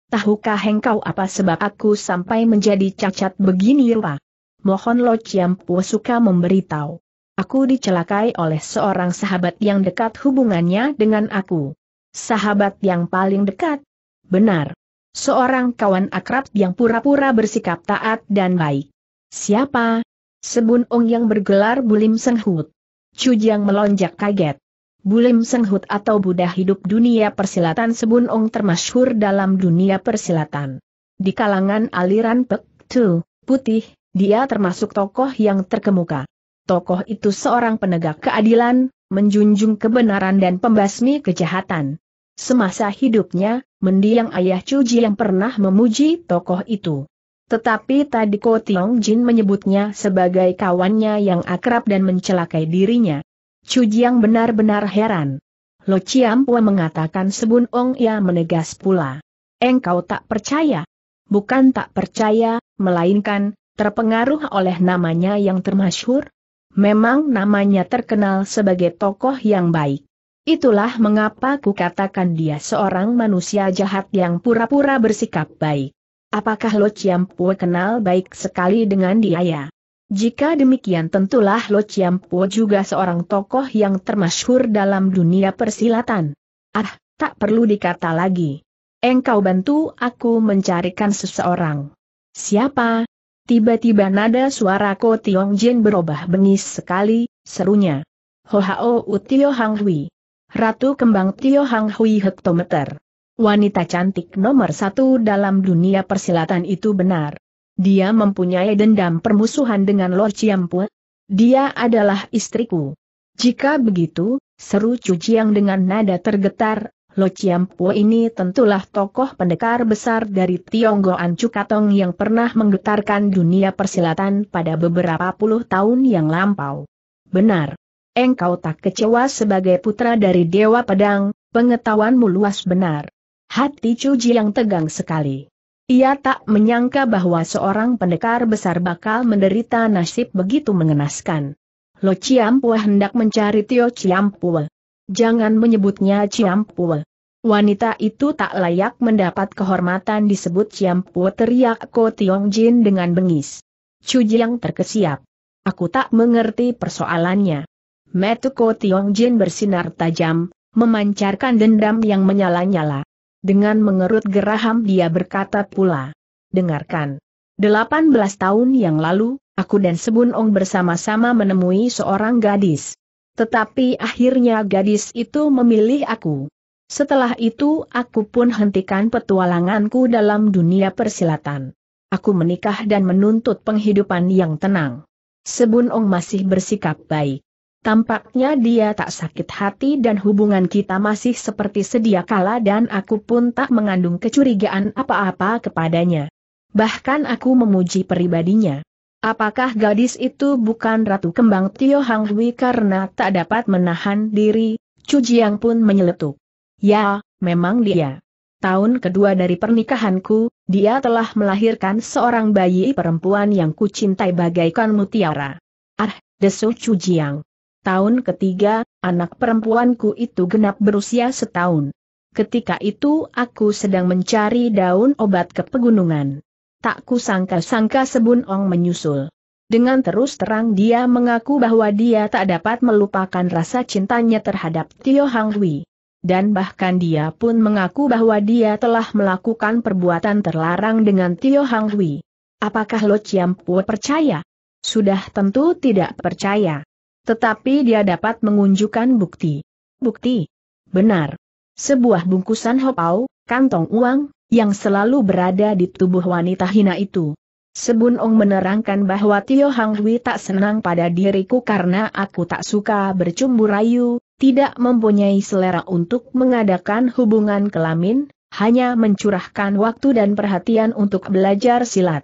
Tahukah engkau apa sebab aku sampai menjadi cacat begini rupa? mohon Lo Ciampu suka memberitahu. Aku dicelakai oleh seorang sahabat yang dekat hubungannya dengan aku. Sahabat yang paling dekat? Benar. Seorang kawan akrab yang pura-pura bersikap taat dan baik. Siapa? Sebun Ong yang bergelar Bulim Senghut. Cujiang melonjak kaget. Bulim Senghut atau Buddha hidup dunia persilatan Sebun Ong termasyhur dalam dunia persilatan. Di kalangan aliran Pek Tu, Putih, dia termasuk tokoh yang terkemuka. Tokoh itu seorang penegak keadilan, menjunjung kebenaran dan pembasmi kejahatan. Semasa hidupnya, mendiang ayah Cuji yang pernah memuji tokoh itu. Tetapi tadi Ko Tiong Jin menyebutnya sebagai kawannya yang akrab dan mencelakai dirinya. Cuji yang benar-benar heran. Lo Chiam Pua mengatakan Sebun Ong Ya menegas pula. Engkau tak percaya? Bukan tak percaya, melainkan, terpengaruh oleh namanya yang termasyhur? Memang namanya terkenal sebagai tokoh yang baik. Itulah mengapa kukatakan dia seorang manusia jahat yang pura-pura bersikap baik. Apakah Lo Chiampu kenal baik sekali dengan dia ya? Jika demikian tentulah Lo Chiampu juga seorang tokoh yang termasyhur dalam dunia persilatan. Ah, tak perlu dikata lagi. Engkau bantu aku mencarikan seseorang. Siapa? Tiba-tiba nada suara Ko Tiong Jin berubah bengis sekali, serunya. Ho U Tio Hang Hui. Ratu Kembang Tio Hang Hui Hektometer. Wanita cantik nomor satu dalam dunia persilatan itu benar. Dia mempunyai dendam permusuhan dengan Lord Chiampue. Dia adalah istriku. Jika begitu, seru Yang dengan nada tergetar, Lo Chiampo ini tentulah tokoh pendekar besar dari Tionggoan Cukatong yang pernah menggetarkan dunia persilatan pada beberapa puluh tahun yang lampau. Benar. Engkau tak kecewa sebagai putra dari Dewa Pedang, pengetahuanmu luas benar. Hati Cuji yang tegang sekali. Ia tak menyangka bahwa seorang pendekar besar bakal menderita nasib begitu mengenaskan. Lo Chiampo hendak mencari Tio Chiampo. Jangan menyebutnya Ciampu. Wanita itu tak layak mendapat kehormatan disebut Ciampu teriak Ko Tiong Jin dengan bengis. Chu yang terkesiap. Aku tak mengerti persoalannya. Metu Ko Tiong Jin bersinar tajam, memancarkan dendam yang menyala-nyala. Dengan mengerut geraham dia berkata pula. Dengarkan. Delapan belas tahun yang lalu, aku dan Sebun Ong bersama-sama menemui seorang gadis. Tetapi akhirnya gadis itu memilih aku. Setelah itu aku pun hentikan petualanganku dalam dunia persilatan. Aku menikah dan menuntut penghidupan yang tenang. Sebun Ong masih bersikap baik. Tampaknya dia tak sakit hati dan hubungan kita masih seperti sedia kala dan aku pun tak mengandung kecurigaan apa-apa kepadanya. Bahkan aku memuji peribadinya. Apakah gadis itu bukan Ratu Kembang Tio Hang Hui karena tak dapat menahan diri, Chu Jiang pun menyeletuk. Ya, memang dia. Tahun kedua dari pernikahanku, dia telah melahirkan seorang bayi perempuan yang kucintai bagaikan mutiara. Ah, desu Chu Jiang. Tahun ketiga, anak perempuanku itu genap berusia setahun. Ketika itu aku sedang mencari daun obat ke pegunungan. Tak kusangka-sangka Sebun Ong menyusul. Dengan terus terang dia mengaku bahwa dia tak dapat melupakan rasa cintanya terhadap Tio Hang Hui. Dan bahkan dia pun mengaku bahwa dia telah melakukan perbuatan terlarang dengan Tio Hang Hui. Apakah Lo Chiam Pua percaya? Sudah tentu tidak percaya. Tetapi dia dapat mengunjukkan bukti. Bukti? Benar. Sebuah bungkusan hopau, kantong uang, yang selalu berada di tubuh wanita hina itu. Sebun Ong menerangkan bahwa Tio Hang Hui tak senang pada diriku karena aku tak suka bercumbu rayu, tidak mempunyai selera untuk mengadakan hubungan kelamin, hanya mencurahkan waktu dan perhatian untuk belajar silat.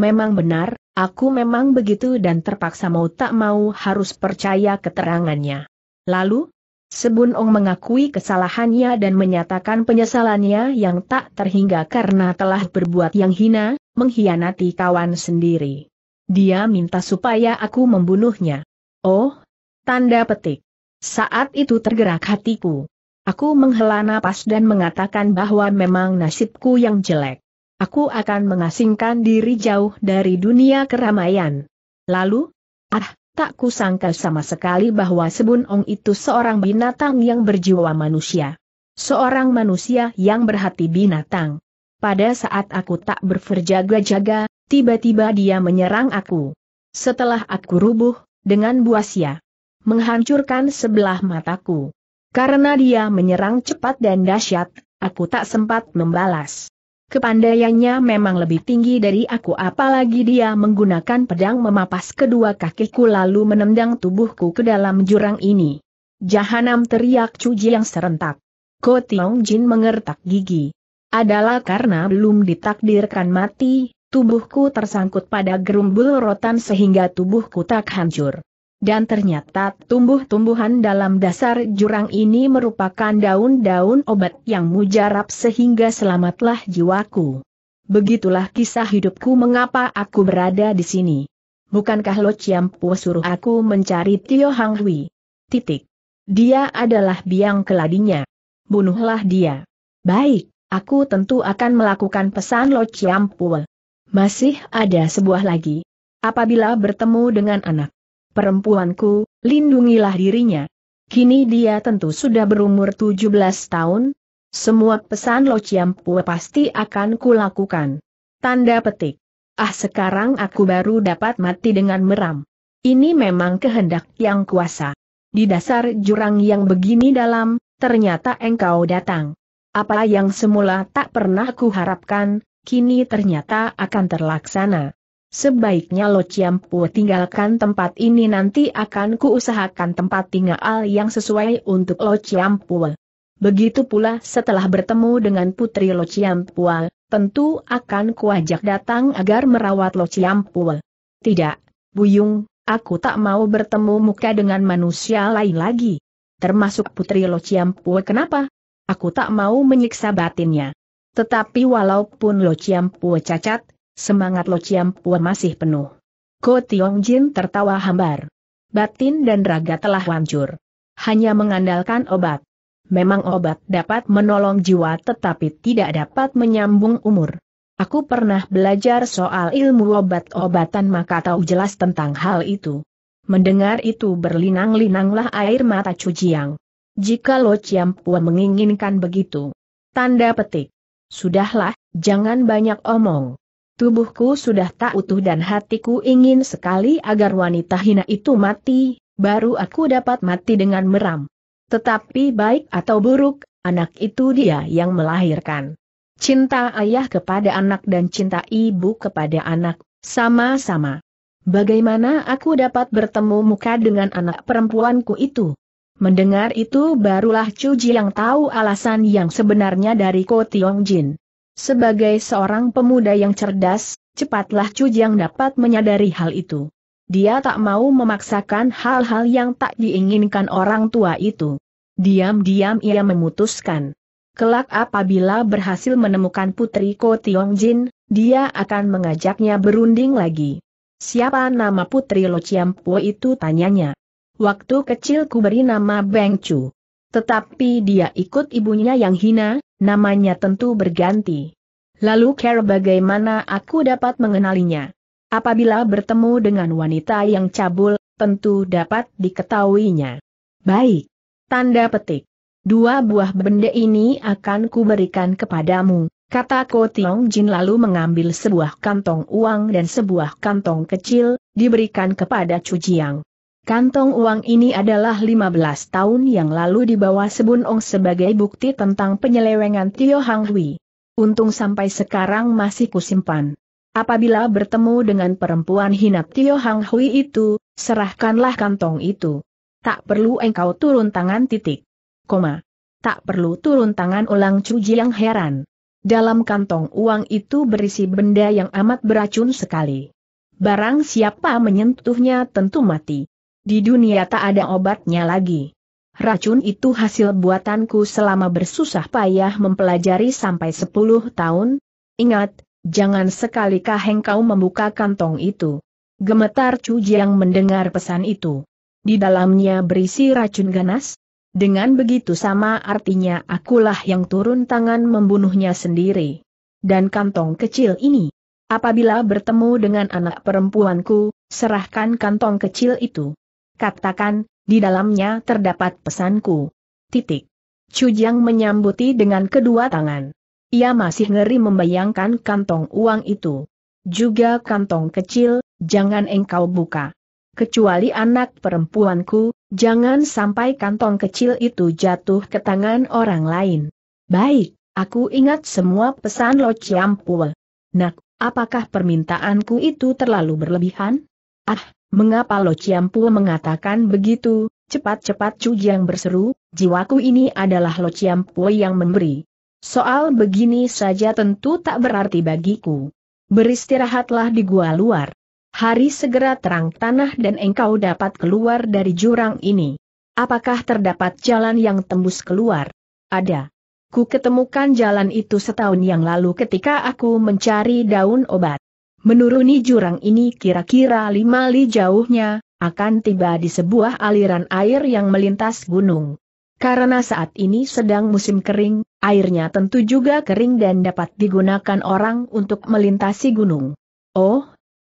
Memang benar, aku memang begitu dan terpaksa mau tak mau harus percaya keterangannya. Lalu, Sebun Ong mengakui kesalahannya dan menyatakan penyesalannya yang tak terhingga karena telah berbuat yang hina, mengkhianati kawan sendiri. Dia minta supaya aku membunuhnya. Oh, tanda petik. Saat itu tergerak hatiku. Aku menghela napas dan mengatakan bahwa memang nasibku yang jelek. Aku akan mengasingkan diri jauh dari dunia keramaian. Lalu, ah, Tak kusangka sama sekali bahwa Sebun Ong itu seorang binatang yang berjiwa manusia. Seorang manusia yang berhati binatang. Pada saat aku tak berverjaga-jaga, tiba-tiba dia menyerang aku. Setelah aku rubuh, dengan buasnya. Menghancurkan sebelah mataku. Karena dia menyerang cepat dan dahsyat, aku tak sempat membalas. Kepandaiannya memang lebih tinggi dari aku apalagi dia menggunakan pedang memapas kedua kakiku lalu menendang tubuhku ke dalam jurang ini. Jahanam teriak cuji yang serentak. Ko Tiong Jin mengertak gigi. Adalah karena belum ditakdirkan mati, tubuhku tersangkut pada gerumbul rotan sehingga tubuhku tak hancur. Dan ternyata tumbuh-tumbuhan dalam dasar jurang ini merupakan daun-daun obat yang mujarab sehingga selamatlah jiwaku. Begitulah kisah hidupku mengapa aku berada di sini. Bukankah Lo Chiampu suruh aku mencari Tio Hang Hui? Titik. Dia adalah biang keladinya. Bunuhlah dia. Baik, aku tentu akan melakukan pesan Lo Chiampu. Masih ada sebuah lagi. Apabila bertemu dengan anak perempuanku, lindungilah dirinya. Kini dia tentu sudah berumur 17 tahun, semua pesan Lo Chiampue pasti akan kulakukan. Tanda petik. Ah sekarang aku baru dapat mati dengan meram. Ini memang kehendak yang kuasa. Di dasar jurang yang begini dalam, ternyata engkau datang. Apa yang semula tak pernah kuharapkan, kini ternyata akan terlaksana. Sebaiknya Lo Ciampu tinggalkan tempat ini nanti akan kuusahakan tempat tinggal yang sesuai untuk Lo Ciampu. Begitu pula setelah bertemu dengan Putri Lo Ciampual, tentu akan kuajak datang agar merawat Lo Ciampual. Tidak, Buyung, aku tak mau bertemu muka dengan manusia lain lagi. Termasuk Putri Lo Ciampual kenapa? Aku tak mau menyiksa batinnya. Tetapi walaupun Lo Ciampual cacat, semangat Lo Chiam Pua masih penuh. Ko Tiong Jin tertawa hambar. Batin dan raga telah hancur. Hanya mengandalkan obat. Memang obat dapat menolong jiwa tetapi tidak dapat menyambung umur. Aku pernah belajar soal ilmu obat-obatan maka tahu jelas tentang hal itu. Mendengar itu berlinang-linanglah air mata Cujiang. Jika Lo Chiam Pua menginginkan begitu. Tanda petik. Sudahlah, jangan banyak omong. Tubuhku sudah tak utuh dan hatiku ingin sekali agar wanita hina itu mati, baru aku dapat mati dengan meram. Tetapi baik atau buruk, anak itu dia yang melahirkan. Cinta ayah kepada anak dan cinta ibu kepada anak, sama-sama. Bagaimana aku dapat bertemu muka dengan anak perempuanku itu? Mendengar itu barulah Cuji yang tahu alasan yang sebenarnya dari Ko Tiong Jin. Sebagai seorang pemuda yang cerdas, cepatlah Cujang dapat menyadari hal itu. Dia tak mau memaksakan hal-hal yang tak diinginkan orang tua itu. Diam-diam ia memutuskan. Kelak apabila berhasil menemukan putri Ko Tiong Jin, dia akan mengajaknya berunding lagi. Siapa nama putri Lo Chiam Po itu tanyanya. Waktu kecil ku beri nama Beng Chu. Tetapi dia ikut ibunya yang hina, namanya tentu berganti. Lalu cara bagaimana aku dapat mengenalinya? Apabila bertemu dengan wanita yang cabul, tentu dapat diketahuinya. Baik. Tanda petik. Dua buah benda ini akan kuberikan kepadamu, kata Ko Tiong Jin lalu mengambil sebuah kantong uang dan sebuah kantong kecil, diberikan kepada Chu Jiang. Kantong uang ini adalah 15 tahun yang lalu dibawa Sebun Ong sebagai bukti tentang penyelewengan Tio Hang Hui. Untung sampai sekarang masih kusimpan. Apabila bertemu dengan perempuan hinap Tio Hang Hui itu, serahkanlah kantong itu. Tak perlu engkau turun tangan titik. Koma. Tak perlu turun tangan ulang cuji yang heran. Dalam kantong uang itu berisi benda yang amat beracun sekali. Barang siapa menyentuhnya tentu mati. Di dunia tak ada obatnya lagi. Racun itu hasil buatanku selama bersusah payah mempelajari sampai 10 tahun. Ingat, jangan sekali-kah engkau membuka kantong itu. Gemetar Chu Jiang mendengar pesan itu. Di dalamnya berisi racun ganas. Dengan begitu sama artinya akulah yang turun tangan membunuhnya sendiri. Dan kantong kecil ini. Apabila bertemu dengan anak perempuanku, serahkan kantong kecil itu katakan, di dalamnya terdapat pesanku. Titik. Cujang menyambuti dengan kedua tangan. Ia masih ngeri membayangkan kantong uang itu. Juga kantong kecil, jangan engkau buka. Kecuali anak perempuanku, jangan sampai kantong kecil itu jatuh ke tangan orang lain. Baik, aku ingat semua pesan Lo ciampul. Nak, apakah permintaanku itu terlalu berlebihan? Ah, mengapa Lo Ciampu mengatakan begitu? Cepat-cepat Jiang berseru, jiwaku ini adalah Lo Ciampu yang memberi. Soal begini saja tentu tak berarti bagiku. Beristirahatlah di gua luar. Hari segera terang tanah dan engkau dapat keluar dari jurang ini. Apakah terdapat jalan yang tembus keluar? Ada. Ku ketemukan jalan itu setahun yang lalu ketika aku mencari daun obat menuruni jurang ini kira-kira lima li jauhnya, akan tiba di sebuah aliran air yang melintas gunung. Karena saat ini sedang musim kering, airnya tentu juga kering dan dapat digunakan orang untuk melintasi gunung. Oh,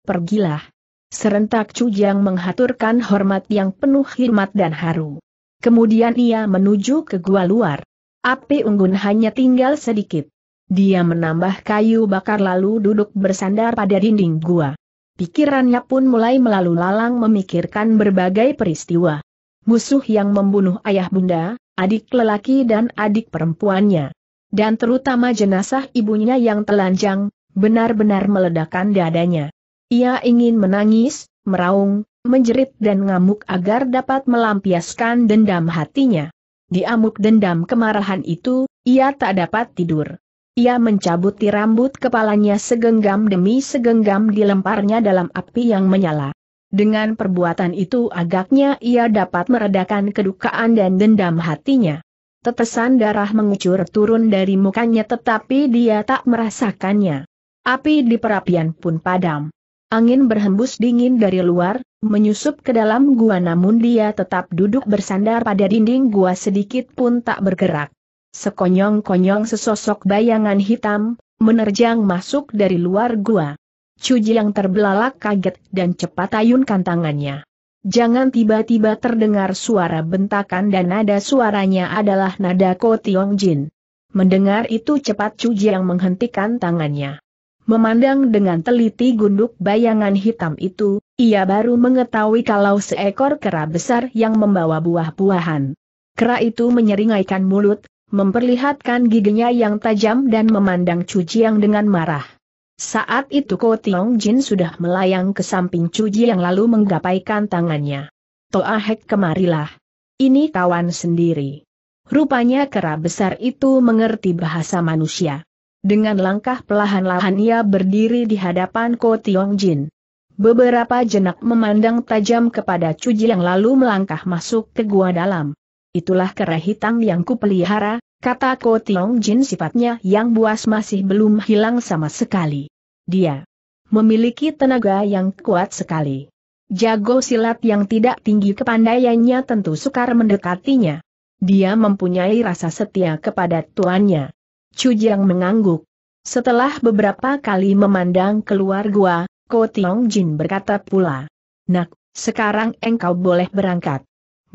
pergilah. Serentak Cujang menghaturkan hormat yang penuh hormat dan haru. Kemudian ia menuju ke gua luar. Api unggun hanya tinggal sedikit. Dia menambah kayu bakar lalu duduk bersandar pada dinding gua. Pikirannya pun mulai melalu lalang memikirkan berbagai peristiwa. Musuh yang membunuh ayah bunda, adik lelaki dan adik perempuannya. Dan terutama jenazah ibunya yang telanjang, benar-benar meledakkan dadanya. Ia ingin menangis, meraung, menjerit dan ngamuk agar dapat melampiaskan dendam hatinya. Di amuk dendam kemarahan itu, ia tak dapat tidur. Ia mencabuti rambut kepalanya segenggam demi segenggam dilemparnya dalam api yang menyala. Dengan perbuatan itu agaknya ia dapat meredakan kedukaan dan dendam hatinya. Tetesan darah mengucur turun dari mukanya tetapi dia tak merasakannya. Api di perapian pun padam. Angin berhembus dingin dari luar, menyusup ke dalam gua namun dia tetap duduk bersandar pada dinding gua sedikit pun tak bergerak. Sekonyong-konyong sesosok bayangan hitam, menerjang masuk dari luar gua. Cuji yang terbelalak kaget dan cepat ayunkan tangannya. Jangan tiba-tiba terdengar suara bentakan dan nada suaranya adalah nada Ko Tiong Jin. Mendengar itu cepat Cuji yang menghentikan tangannya. Memandang dengan teliti gunduk bayangan hitam itu, ia baru mengetahui kalau seekor kera besar yang membawa buah-buahan. Kera itu menyeringaikan mulut, memperlihatkan giginya yang tajam dan memandang Chu Jiang dengan marah. Saat itu Ko Tiong Jin sudah melayang ke samping Chu Jiang lalu menggapaikan tangannya. Toahek kemarilah. Ini kawan sendiri. Rupanya kera besar itu mengerti bahasa manusia. Dengan langkah pelahan-lahan ia berdiri di hadapan Ko Tiong Jin. Beberapa jenak memandang tajam kepada Cuji yang lalu melangkah masuk ke gua dalam itulah kera hitam yang kupelihara, kata Ko Tiong Jin sifatnya yang buas masih belum hilang sama sekali. Dia memiliki tenaga yang kuat sekali. Jago silat yang tidak tinggi kepandaiannya tentu sukar mendekatinya. Dia mempunyai rasa setia kepada tuannya. Jiang mengangguk. Setelah beberapa kali memandang keluar gua, Ko Tiong Jin berkata pula. Nak, sekarang engkau boleh berangkat.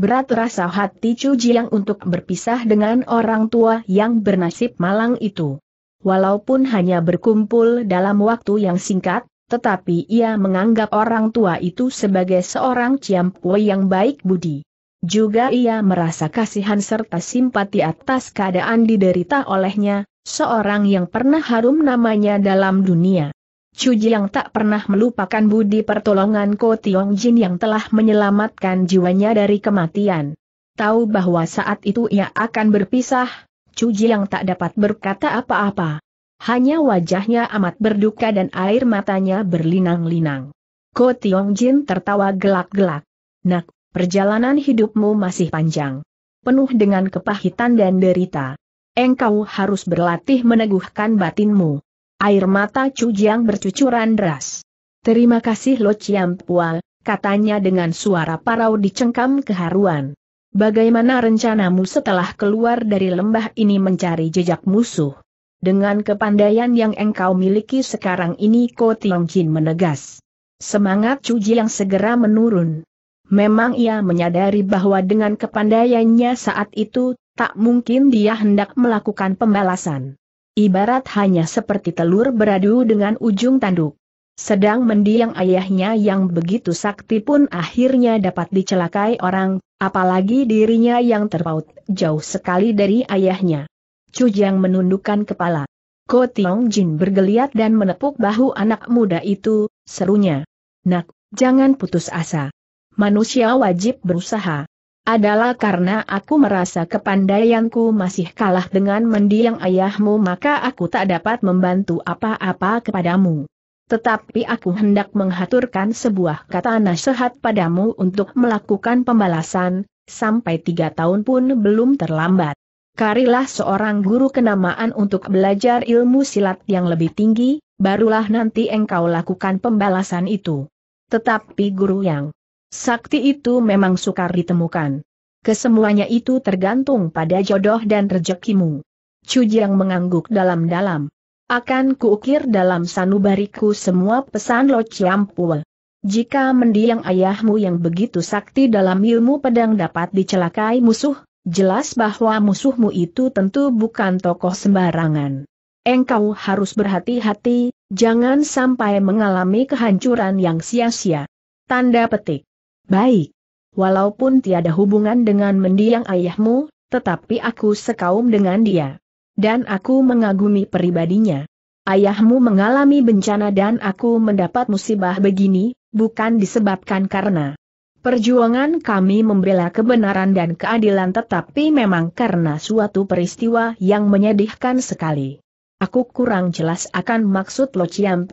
Berat rasa hati Chu Jiang untuk berpisah dengan orang tua yang bernasib malang itu. Walaupun hanya berkumpul dalam waktu yang singkat, tetapi ia menganggap orang tua itu sebagai seorang ciampue yang baik budi. Juga ia merasa kasihan serta simpati atas keadaan diderita olehnya, seorang yang pernah harum namanya dalam dunia. Chu yang tak pernah melupakan budi pertolongan Ko Tiong Jin yang telah menyelamatkan jiwanya dari kematian. Tahu bahwa saat itu ia akan berpisah, Chu yang tak dapat berkata apa-apa. Hanya wajahnya amat berduka dan air matanya berlinang-linang. Ko Tiong Jin tertawa gelak-gelak. Nak, perjalanan hidupmu masih panjang. Penuh dengan kepahitan dan derita. Engkau harus berlatih meneguhkan batinmu. Air mata Cujiang bercucuran deras. Terima kasih Lo Chiam Pua, katanya dengan suara parau dicengkam keharuan. Bagaimana rencanamu setelah keluar dari lembah ini mencari jejak musuh? Dengan kepandaian yang engkau miliki sekarang ini Ko Tiong Jin menegas. Semangat cujiang Jiang segera menurun. Memang ia menyadari bahwa dengan kepandaiannya saat itu, tak mungkin dia hendak melakukan pembalasan. Ibarat hanya seperti telur beradu dengan ujung tanduk. Sedang mendiang ayahnya yang begitu sakti pun akhirnya dapat dicelakai orang, apalagi dirinya yang terpaut jauh sekali dari ayahnya. Jiang menundukkan kepala. Ko Tiong Jin bergeliat dan menepuk bahu anak muda itu, serunya. Nak, jangan putus asa. Manusia wajib berusaha adalah karena aku merasa kepandaianku masih kalah dengan mendiang ayahmu maka aku tak dapat membantu apa-apa kepadamu. Tetapi aku hendak menghaturkan sebuah kata nasihat padamu untuk melakukan pembalasan, sampai tiga tahun pun belum terlambat. Karilah seorang guru kenamaan untuk belajar ilmu silat yang lebih tinggi, barulah nanti engkau lakukan pembalasan itu. Tetapi guru yang Sakti itu memang sukar ditemukan. Kesemuanya itu tergantung pada jodoh dan rezekimu. Cujiang mengangguk dalam-dalam. Akan kuukir dalam sanubariku semua pesan Lo Ciampul. Jika mendiang ayahmu yang begitu sakti dalam ilmu pedang dapat dicelakai musuh, jelas bahwa musuhmu itu tentu bukan tokoh sembarangan. Engkau harus berhati-hati, jangan sampai mengalami kehancuran yang sia-sia. Tanda petik. Baik. Walaupun tiada hubungan dengan mendiang ayahmu, tetapi aku sekaum dengan dia. Dan aku mengagumi pribadinya. Ayahmu mengalami bencana dan aku mendapat musibah begini, bukan disebabkan karena perjuangan kami membela kebenaran dan keadilan tetapi memang karena suatu peristiwa yang menyedihkan sekali. Aku kurang jelas akan maksud Lo Chiam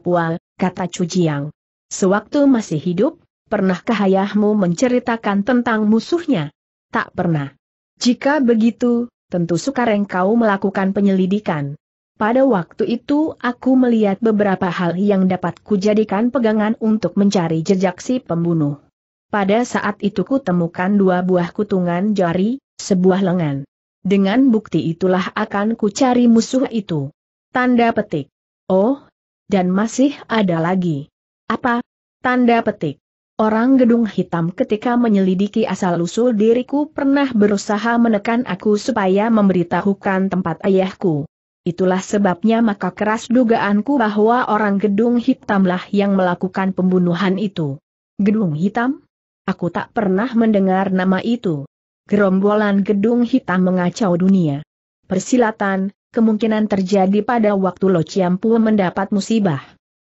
kata Chu Sewaktu masih hidup, Pernahkah ayahmu menceritakan tentang musuhnya? Tak pernah. Jika begitu, tentu sukar engkau melakukan penyelidikan. Pada waktu itu aku melihat beberapa hal yang dapat kujadikan pegangan untuk mencari jejak si pembunuh. Pada saat itu ku temukan dua buah kutungan jari, sebuah lengan. Dengan bukti itulah akan ku cari musuh itu. Tanda petik. Oh, dan masih ada lagi. Apa? Tanda petik. Orang gedung hitam ketika menyelidiki asal-usul diriku pernah berusaha menekan aku supaya memberitahukan tempat ayahku. Itulah sebabnya maka keras dugaanku bahwa orang gedung hitamlah yang melakukan pembunuhan itu. Gedung hitam? Aku tak pernah mendengar nama itu. Gerombolan gedung hitam mengacau dunia. Persilatan, kemungkinan terjadi pada waktu Lo Ciampu mendapat musibah.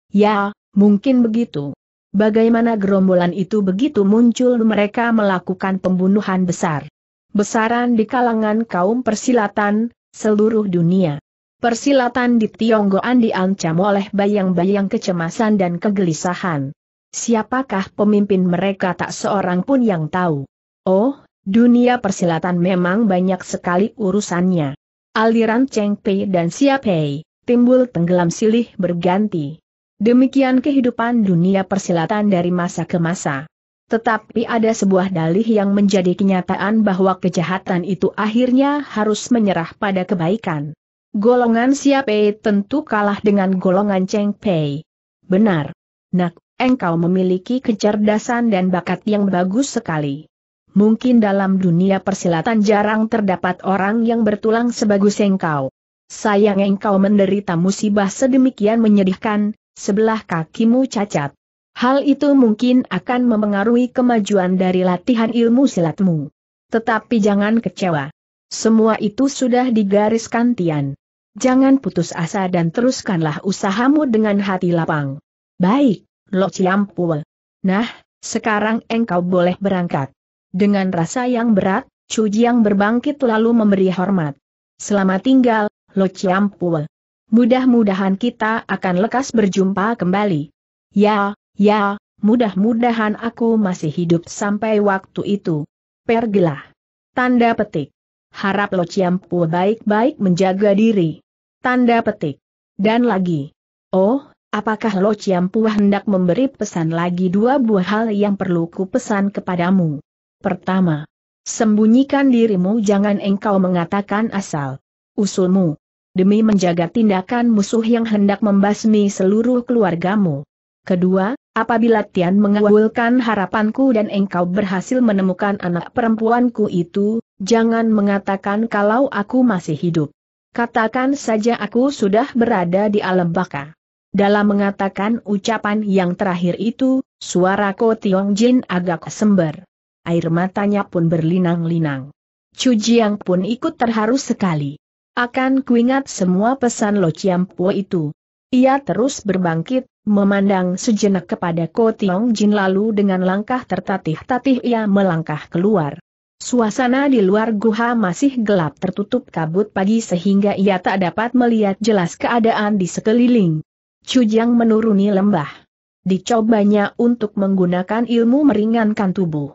Ya, mungkin begitu. Bagaimana gerombolan itu begitu muncul mereka melakukan pembunuhan besar. Besaran di kalangan kaum persilatan, seluruh dunia. Persilatan di Tionggoan diancam oleh bayang-bayang kecemasan dan kegelisahan. Siapakah pemimpin mereka tak seorang pun yang tahu. Oh, dunia persilatan memang banyak sekali urusannya. Aliran Cheng Pei dan Siap Pei, timbul tenggelam silih berganti. Demikian kehidupan dunia persilatan dari masa ke masa. Tetapi ada sebuah dalih yang menjadi kenyataan bahwa kejahatan itu akhirnya harus menyerah pada kebaikan. Golongan Siape tentu kalah dengan golongan Cheng Pei. Benar. Nak, engkau memiliki kecerdasan dan bakat yang bagus sekali. Mungkin dalam dunia persilatan jarang terdapat orang yang bertulang sebagus engkau. Sayang engkau menderita musibah sedemikian menyedihkan, sebelah kakimu cacat. Hal itu mungkin akan memengaruhi kemajuan dari latihan ilmu silatmu. Tetapi jangan kecewa. Semua itu sudah digariskan Tian. Jangan putus asa dan teruskanlah usahamu dengan hati lapang. Baik, Lo Ciampul. Nah, sekarang engkau boleh berangkat. Dengan rasa yang berat, Chu Jiang berbangkit lalu memberi hormat. Selamat tinggal, Lo Ciampul. Mudah-mudahan kita akan lekas berjumpa kembali. Ya, ya, mudah-mudahan aku masih hidup sampai waktu itu. Pergilah. Tanda petik. Harap Lo Ciampu baik-baik menjaga diri. Tanda petik. Dan lagi. Oh, apakah Lo Ciampu hendak memberi pesan lagi dua buah hal yang perlu ku pesan kepadamu? Pertama, sembunyikan dirimu jangan engkau mengatakan asal usulmu demi menjaga tindakan musuh yang hendak membasmi seluruh keluargamu. Kedua, apabila Tian mengawulkan harapanku dan engkau berhasil menemukan anak perempuanku itu, jangan mengatakan kalau aku masih hidup. Katakan saja aku sudah berada di alam baka. Dalam mengatakan ucapan yang terakhir itu, suara Ko Tiong Jin agak sember. Air matanya pun berlinang-linang. Chu Jiang pun ikut terharu sekali. Akan kuingat semua pesan Lo Po itu. Ia terus berbangkit, memandang sejenak kepada Ko Tiong Jin lalu dengan langkah tertatih-tatih ia melangkah keluar. Suasana di luar guha masih gelap tertutup kabut pagi sehingga ia tak dapat melihat jelas keadaan di sekeliling. Cujang menuruni lembah. Dicobanya untuk menggunakan ilmu meringankan tubuh.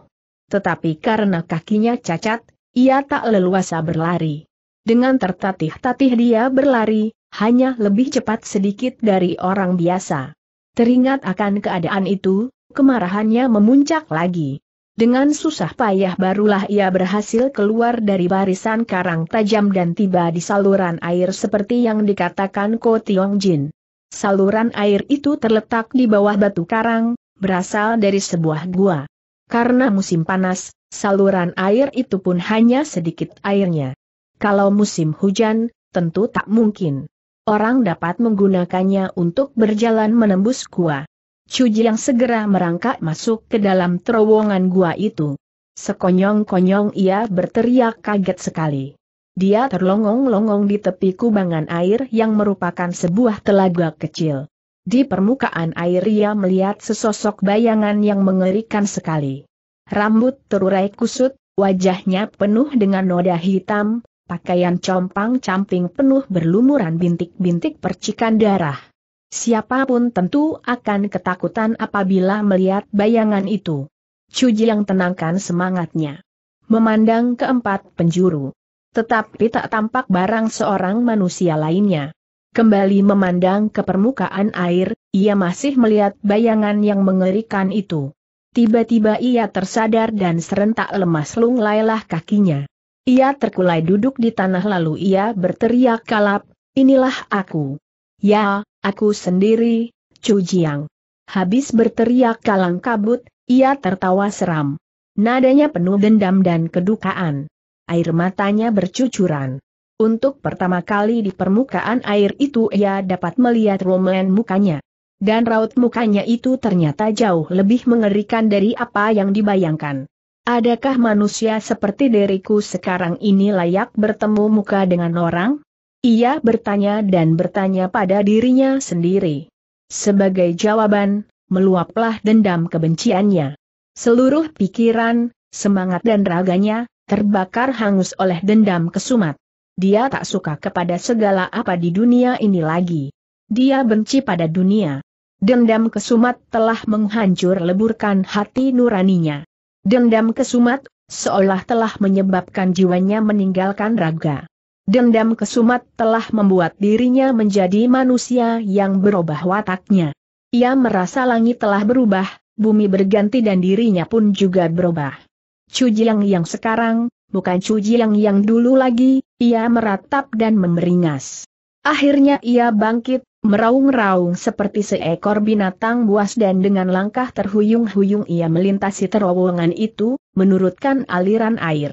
Tetapi karena kakinya cacat, ia tak leluasa berlari. Dengan tertatih-tatih dia berlari, hanya lebih cepat sedikit dari orang biasa. Teringat akan keadaan itu, kemarahannya memuncak lagi. Dengan susah payah barulah ia berhasil keluar dari barisan karang tajam dan tiba di saluran air seperti yang dikatakan Ko Tiong Jin. Saluran air itu terletak di bawah batu karang, berasal dari sebuah gua. Karena musim panas, saluran air itu pun hanya sedikit airnya. Kalau musim hujan, tentu tak mungkin. Orang dapat menggunakannya untuk berjalan menembus gua. Cuji yang segera merangkak masuk ke dalam terowongan gua itu. Sekonyong-konyong ia berteriak kaget sekali. Dia terlongong-longong di tepi kubangan air yang merupakan sebuah telaga kecil. Di permukaan air ia melihat sesosok bayangan yang mengerikan sekali. Rambut terurai kusut, wajahnya penuh dengan noda hitam, pakaian compang-camping penuh berlumuran bintik-bintik percikan darah. Siapapun tentu akan ketakutan apabila melihat bayangan itu. Cuji yang tenangkan semangatnya. Memandang keempat penjuru. Tetapi tak tampak barang seorang manusia lainnya. Kembali memandang ke permukaan air, ia masih melihat bayangan yang mengerikan itu. Tiba-tiba ia tersadar dan serentak lemas lunglailah kakinya. Ia terkulai duduk di tanah lalu ia berteriak kalap, inilah aku. Ya, aku sendiri, Chu Jiang. Habis berteriak kalang kabut, ia tertawa seram. Nadanya penuh dendam dan kedukaan. Air matanya bercucuran. Untuk pertama kali di permukaan air itu ia dapat melihat roman mukanya. Dan raut mukanya itu ternyata jauh lebih mengerikan dari apa yang dibayangkan. Adakah manusia seperti diriku sekarang ini layak bertemu muka dengan orang? Ia bertanya dan bertanya pada dirinya sendiri. Sebagai jawaban, meluaplah dendam kebenciannya. Seluruh pikiran, semangat dan raganya, terbakar hangus oleh dendam kesumat. Dia tak suka kepada segala apa di dunia ini lagi. Dia benci pada dunia. Dendam kesumat telah menghancur leburkan hati nuraninya. Dendam kesumat, seolah telah menyebabkan jiwanya meninggalkan raga. Dendam kesumat telah membuat dirinya menjadi manusia yang berubah wataknya. Ia merasa langit telah berubah, bumi berganti dan dirinya pun juga berubah. Cujiang yang sekarang, bukan Cujiang yang dulu lagi, ia meratap dan memeringas. Akhirnya ia bangkit, Meraung-raung seperti seekor binatang buas dan dengan langkah terhuyung-huyung ia melintasi terowongan itu, menurutkan aliran air.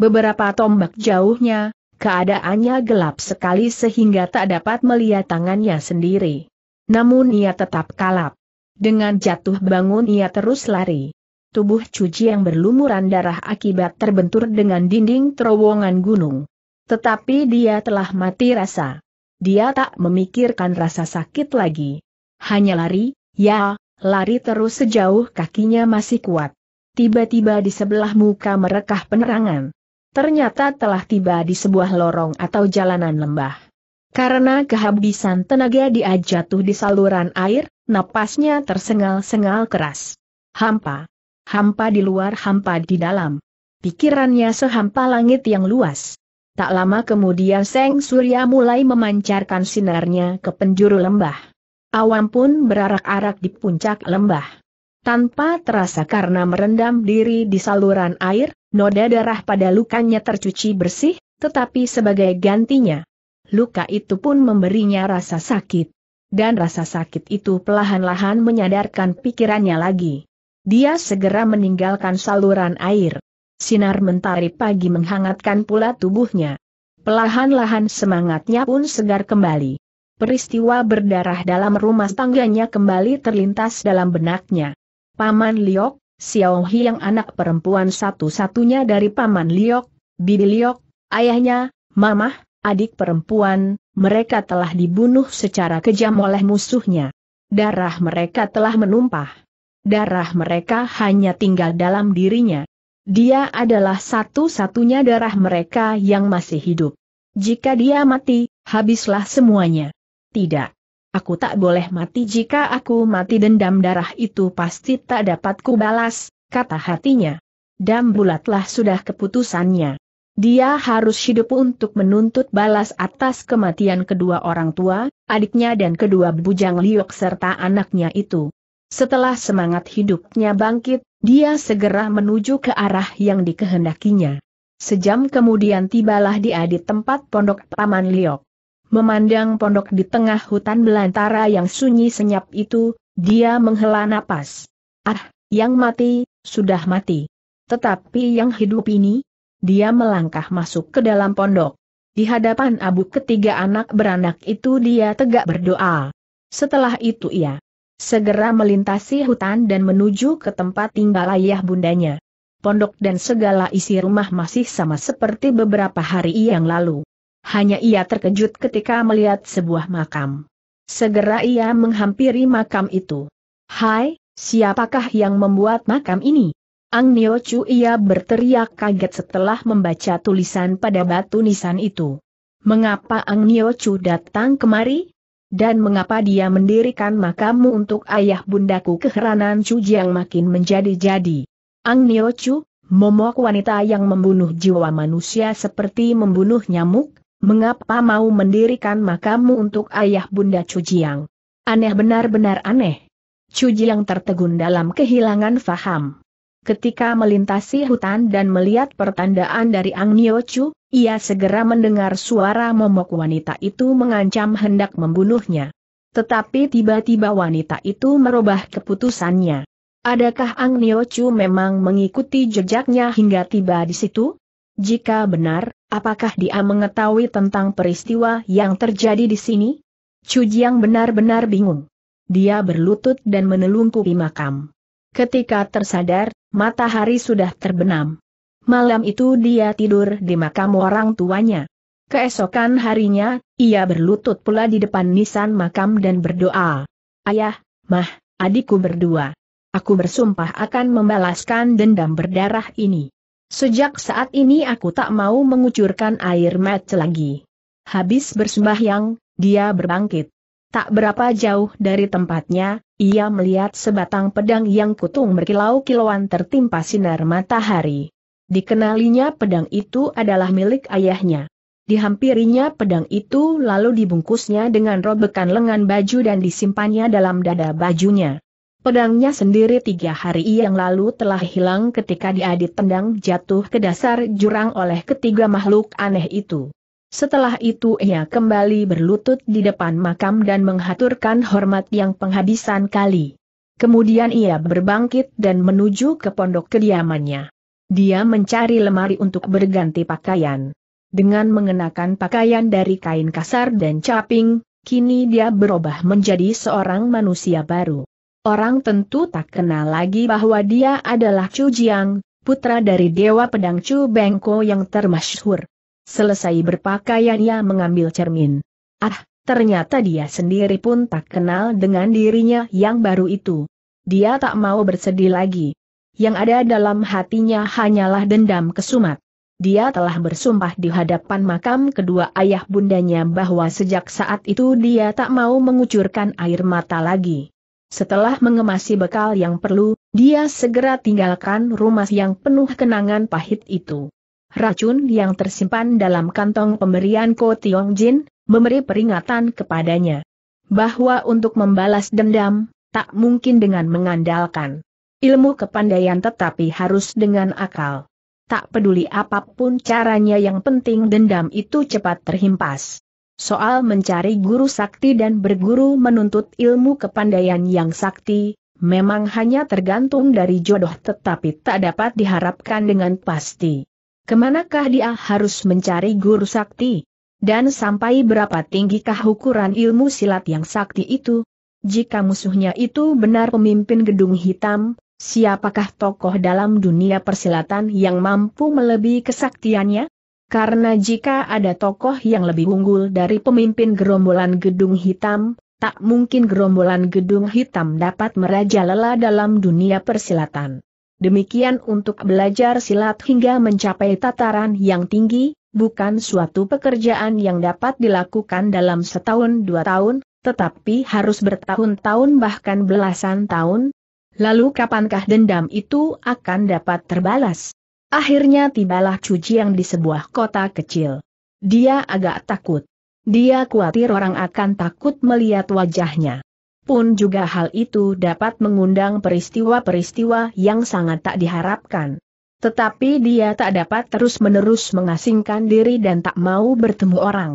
Beberapa tombak jauhnya, keadaannya gelap sekali sehingga tak dapat melihat tangannya sendiri. Namun ia tetap kalap. Dengan jatuh bangun ia terus lari. Tubuh cuci yang berlumuran darah akibat terbentur dengan dinding terowongan gunung. Tetapi dia telah mati rasa. Dia tak memikirkan rasa sakit lagi. Hanya lari, ya, lari terus sejauh kakinya masih kuat. Tiba-tiba di sebelah muka merekah penerangan. Ternyata telah tiba di sebuah lorong atau jalanan lembah. Karena kehabisan tenaga dia jatuh di saluran air, napasnya tersengal-sengal keras. Hampa. Hampa di luar hampa di dalam. Pikirannya sehampa langit yang luas. Tak lama kemudian Seng Surya mulai memancarkan sinarnya ke penjuru lembah. Awam pun berarak-arak di puncak lembah. Tanpa terasa karena merendam diri di saluran air, noda darah pada lukanya tercuci bersih, tetapi sebagai gantinya. Luka itu pun memberinya rasa sakit. Dan rasa sakit itu perlahan-lahan menyadarkan pikirannya lagi. Dia segera meninggalkan saluran air. Sinar mentari pagi menghangatkan pula tubuhnya. Pelahan-lahan semangatnya pun segar kembali. Peristiwa berdarah dalam rumah tangganya kembali terlintas dalam benaknya. Paman Liok, Xiao Hi yang anak perempuan satu-satunya dari Paman Liok, Bibi Liok, ayahnya, mamah, adik perempuan, mereka telah dibunuh secara kejam oleh musuhnya. Darah mereka telah menumpah. Darah mereka hanya tinggal dalam dirinya. Dia adalah satu-satunya darah mereka yang masih hidup. Jika dia mati, habislah semuanya. Tidak. Aku tak boleh mati jika aku mati dendam darah itu pasti tak dapat kubalas, kata hatinya. Dan bulatlah sudah keputusannya. Dia harus hidup untuk menuntut balas atas kematian kedua orang tua, adiknya dan kedua bujang liok serta anaknya itu. Setelah semangat hidupnya bangkit, dia segera menuju ke arah yang dikehendakinya. Sejam kemudian tibalah dia di tempat pondok Paman Liok. Memandang pondok di tengah hutan belantara yang sunyi senyap itu, dia menghela napas. Ah, yang mati, sudah mati. Tetapi yang hidup ini, dia melangkah masuk ke dalam pondok. Di hadapan abu ketiga anak beranak itu dia tegak berdoa. Setelah itu ia segera melintasi hutan dan menuju ke tempat tinggal ayah bundanya. Pondok dan segala isi rumah masih sama seperti beberapa hari yang lalu. Hanya ia terkejut ketika melihat sebuah makam. Segera ia menghampiri makam itu. Hai, siapakah yang membuat makam ini? Ang Nio Chu ia berteriak kaget setelah membaca tulisan pada batu nisan itu. Mengapa Ang Nio Chu datang kemari? Dan mengapa dia mendirikan makammu untuk ayah bundaku keheranan Chu Jiang makin menjadi-jadi. Ang Nio Chu, momok wanita yang membunuh jiwa manusia seperti membunuh nyamuk, mengapa mau mendirikan makammu untuk ayah bunda Chu Jiang? Aneh benar-benar aneh. Chu Jiang tertegun dalam kehilangan faham. Ketika melintasi hutan dan melihat pertandaan dari Ang Nio Chu, ia segera mendengar suara momok wanita itu mengancam hendak membunuhnya. Tetapi tiba-tiba wanita itu merubah keputusannya. Adakah Ang Nio Chu memang mengikuti jejaknya hingga tiba di situ? Jika benar, apakah dia mengetahui tentang peristiwa yang terjadi di sini? Chu Jiang benar-benar bingung. Dia berlutut dan menelungkupi makam. Ketika tersadar, matahari sudah terbenam. Malam itu dia tidur di makam orang tuanya. Keesokan harinya, ia berlutut pula di depan nisan makam dan berdoa. Ayah, mah, adikku berdua. Aku bersumpah akan membalaskan dendam berdarah ini. Sejak saat ini aku tak mau mengucurkan air mata lagi. Habis bersembahyang, dia berbangkit. Tak berapa jauh dari tempatnya, ia melihat sebatang pedang yang kutung berkilau-kilauan tertimpa sinar matahari. Dikenalinya pedang itu adalah milik ayahnya. Dihampirinya pedang itu lalu dibungkusnya dengan robekan lengan baju dan disimpannya dalam dada bajunya. Pedangnya sendiri tiga hari yang lalu telah hilang ketika diadit ditendang jatuh ke dasar jurang oleh ketiga makhluk aneh itu. Setelah itu ia kembali berlutut di depan makam dan menghaturkan hormat yang penghabisan kali. Kemudian ia berbangkit dan menuju ke pondok kediamannya. Dia mencari lemari untuk berganti pakaian. Dengan mengenakan pakaian dari kain kasar dan caping, kini dia berubah menjadi seorang manusia baru. Orang tentu tak kenal lagi bahwa dia adalah Chu Jiang, putra dari Dewa Pedang Chu Bengko yang termasyhur. Selesai berpakaian ia mengambil cermin. Ah, ternyata dia sendiri pun tak kenal dengan dirinya yang baru itu. Dia tak mau bersedih lagi yang ada dalam hatinya hanyalah dendam kesumat. Dia telah bersumpah di hadapan makam kedua ayah bundanya bahwa sejak saat itu dia tak mau mengucurkan air mata lagi. Setelah mengemasi bekal yang perlu, dia segera tinggalkan rumah yang penuh kenangan pahit itu. Racun yang tersimpan dalam kantong pemberian Ko Tiong Jin, memberi peringatan kepadanya. Bahwa untuk membalas dendam, tak mungkin dengan mengandalkan Ilmu kepandaian tetapi harus dengan akal. Tak peduli apapun caranya yang penting dendam itu cepat terhimpas. Soal mencari guru sakti dan berguru menuntut ilmu kepandaian yang sakti, memang hanya tergantung dari jodoh tetapi tak dapat diharapkan dengan pasti. Kemanakah dia harus mencari guru sakti? Dan sampai berapa tinggikah ukuran ilmu silat yang sakti itu? Jika musuhnya itu benar pemimpin gedung hitam, Siapakah tokoh dalam dunia persilatan yang mampu melebihi kesaktiannya? Karena jika ada tokoh yang lebih unggul dari pemimpin gerombolan gedung hitam, tak mungkin gerombolan gedung hitam dapat merajalela dalam dunia persilatan. Demikian untuk belajar silat hingga mencapai tataran yang tinggi, bukan suatu pekerjaan yang dapat dilakukan dalam setahun dua tahun, tetapi harus bertahun-tahun bahkan belasan tahun, Lalu kapankah dendam itu akan dapat terbalas? Akhirnya tibalah cuci yang di sebuah kota kecil. Dia agak takut. Dia khawatir orang akan takut melihat wajahnya. Pun juga hal itu dapat mengundang peristiwa-peristiwa yang sangat tak diharapkan. Tetapi dia tak dapat terus-menerus mengasingkan diri dan tak mau bertemu orang.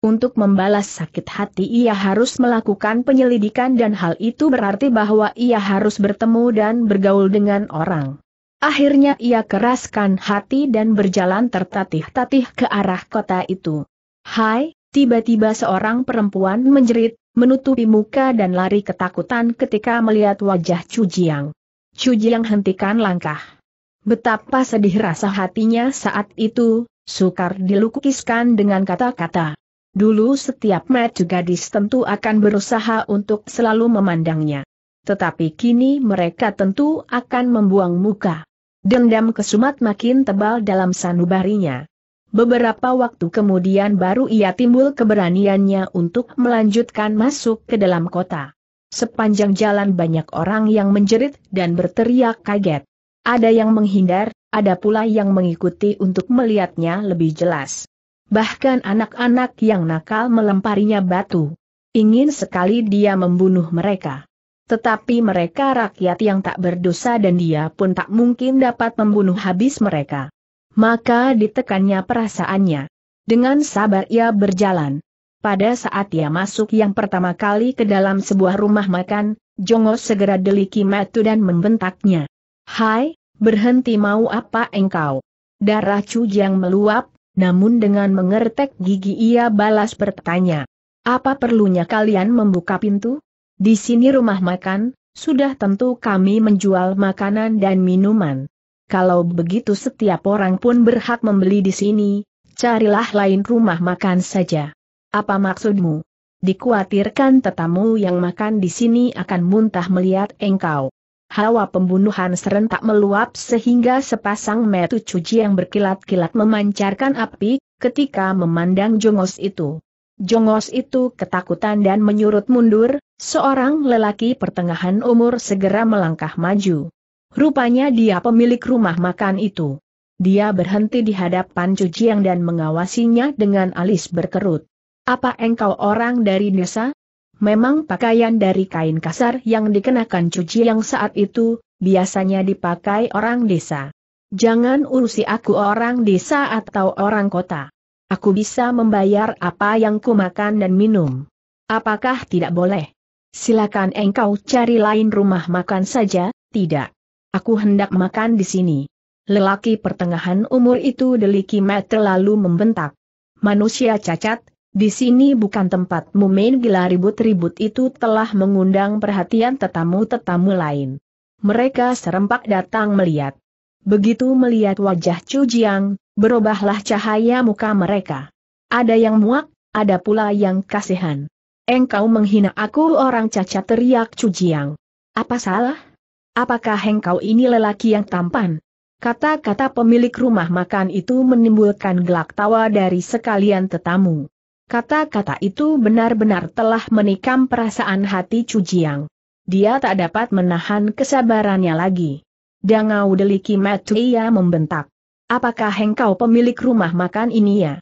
Untuk membalas sakit hati ia harus melakukan penyelidikan dan hal itu berarti bahwa ia harus bertemu dan bergaul dengan orang. Akhirnya ia keraskan hati dan berjalan tertatih-tatih ke arah kota itu. Hai, tiba-tiba seorang perempuan menjerit, menutupi muka dan lari ketakutan ketika melihat wajah Cujiang. Cujiang hentikan langkah. Betapa sedih rasa hatinya saat itu, sukar dilukiskan dengan kata-kata. Dulu setiap metu gadis tentu akan berusaha untuk selalu memandangnya. Tetapi kini mereka tentu akan membuang muka. Dendam kesumat makin tebal dalam sanubarinya. Beberapa waktu kemudian baru ia timbul keberaniannya untuk melanjutkan masuk ke dalam kota. Sepanjang jalan banyak orang yang menjerit dan berteriak kaget. Ada yang menghindar, ada pula yang mengikuti untuk melihatnya lebih jelas bahkan anak-anak yang nakal melemparinya batu. Ingin sekali dia membunuh mereka. Tetapi mereka rakyat yang tak berdosa dan dia pun tak mungkin dapat membunuh habis mereka. Maka ditekannya perasaannya. Dengan sabar ia berjalan. Pada saat ia masuk yang pertama kali ke dalam sebuah rumah makan, Jongo segera deliki Matu dan membentaknya. Hai, berhenti mau apa engkau? Darah cu yang meluap, namun dengan mengertek gigi ia balas bertanya. Apa perlunya kalian membuka pintu? Di sini rumah makan, sudah tentu kami menjual makanan dan minuman. Kalau begitu setiap orang pun berhak membeli di sini, carilah lain rumah makan saja. Apa maksudmu? Dikuatirkan tetamu yang makan di sini akan muntah melihat engkau. Hawa pembunuhan serentak meluap sehingga sepasang metu cuci yang berkilat-kilat memancarkan api, ketika memandang jongos itu. Jongos itu ketakutan dan menyurut mundur, seorang lelaki pertengahan umur segera melangkah maju. Rupanya dia pemilik rumah makan itu. Dia berhenti di hadapan Cujiang dan mengawasinya dengan alis berkerut. Apa engkau orang dari desa? Memang pakaian dari kain kasar yang dikenakan cuci yang saat itu, biasanya dipakai orang desa. Jangan urusi aku orang desa atau orang kota. Aku bisa membayar apa yang ku makan dan minum. Apakah tidak boleh? Silakan engkau cari lain rumah makan saja, tidak. Aku hendak makan di sini. Lelaki pertengahan umur itu deliki terlalu lalu membentak. Manusia cacat, di sini bukan tempatmu main gila ribut-ribut itu telah mengundang perhatian tetamu-tetamu lain. Mereka serempak datang melihat. Begitu melihat wajah Chu Jiang, berubahlah cahaya muka mereka. Ada yang muak, ada pula yang kasihan. Engkau menghina aku orang cacat teriak Chu Jiang. Apa salah? Apakah engkau ini lelaki yang tampan? Kata-kata pemilik rumah makan itu menimbulkan gelak tawa dari sekalian tetamu. Kata-kata itu benar-benar telah menikam perasaan hati Cujiang. Dia tak dapat menahan kesabarannya lagi. Dangau deliki metu ia membentak. Apakah engkau pemilik rumah makan ini ya?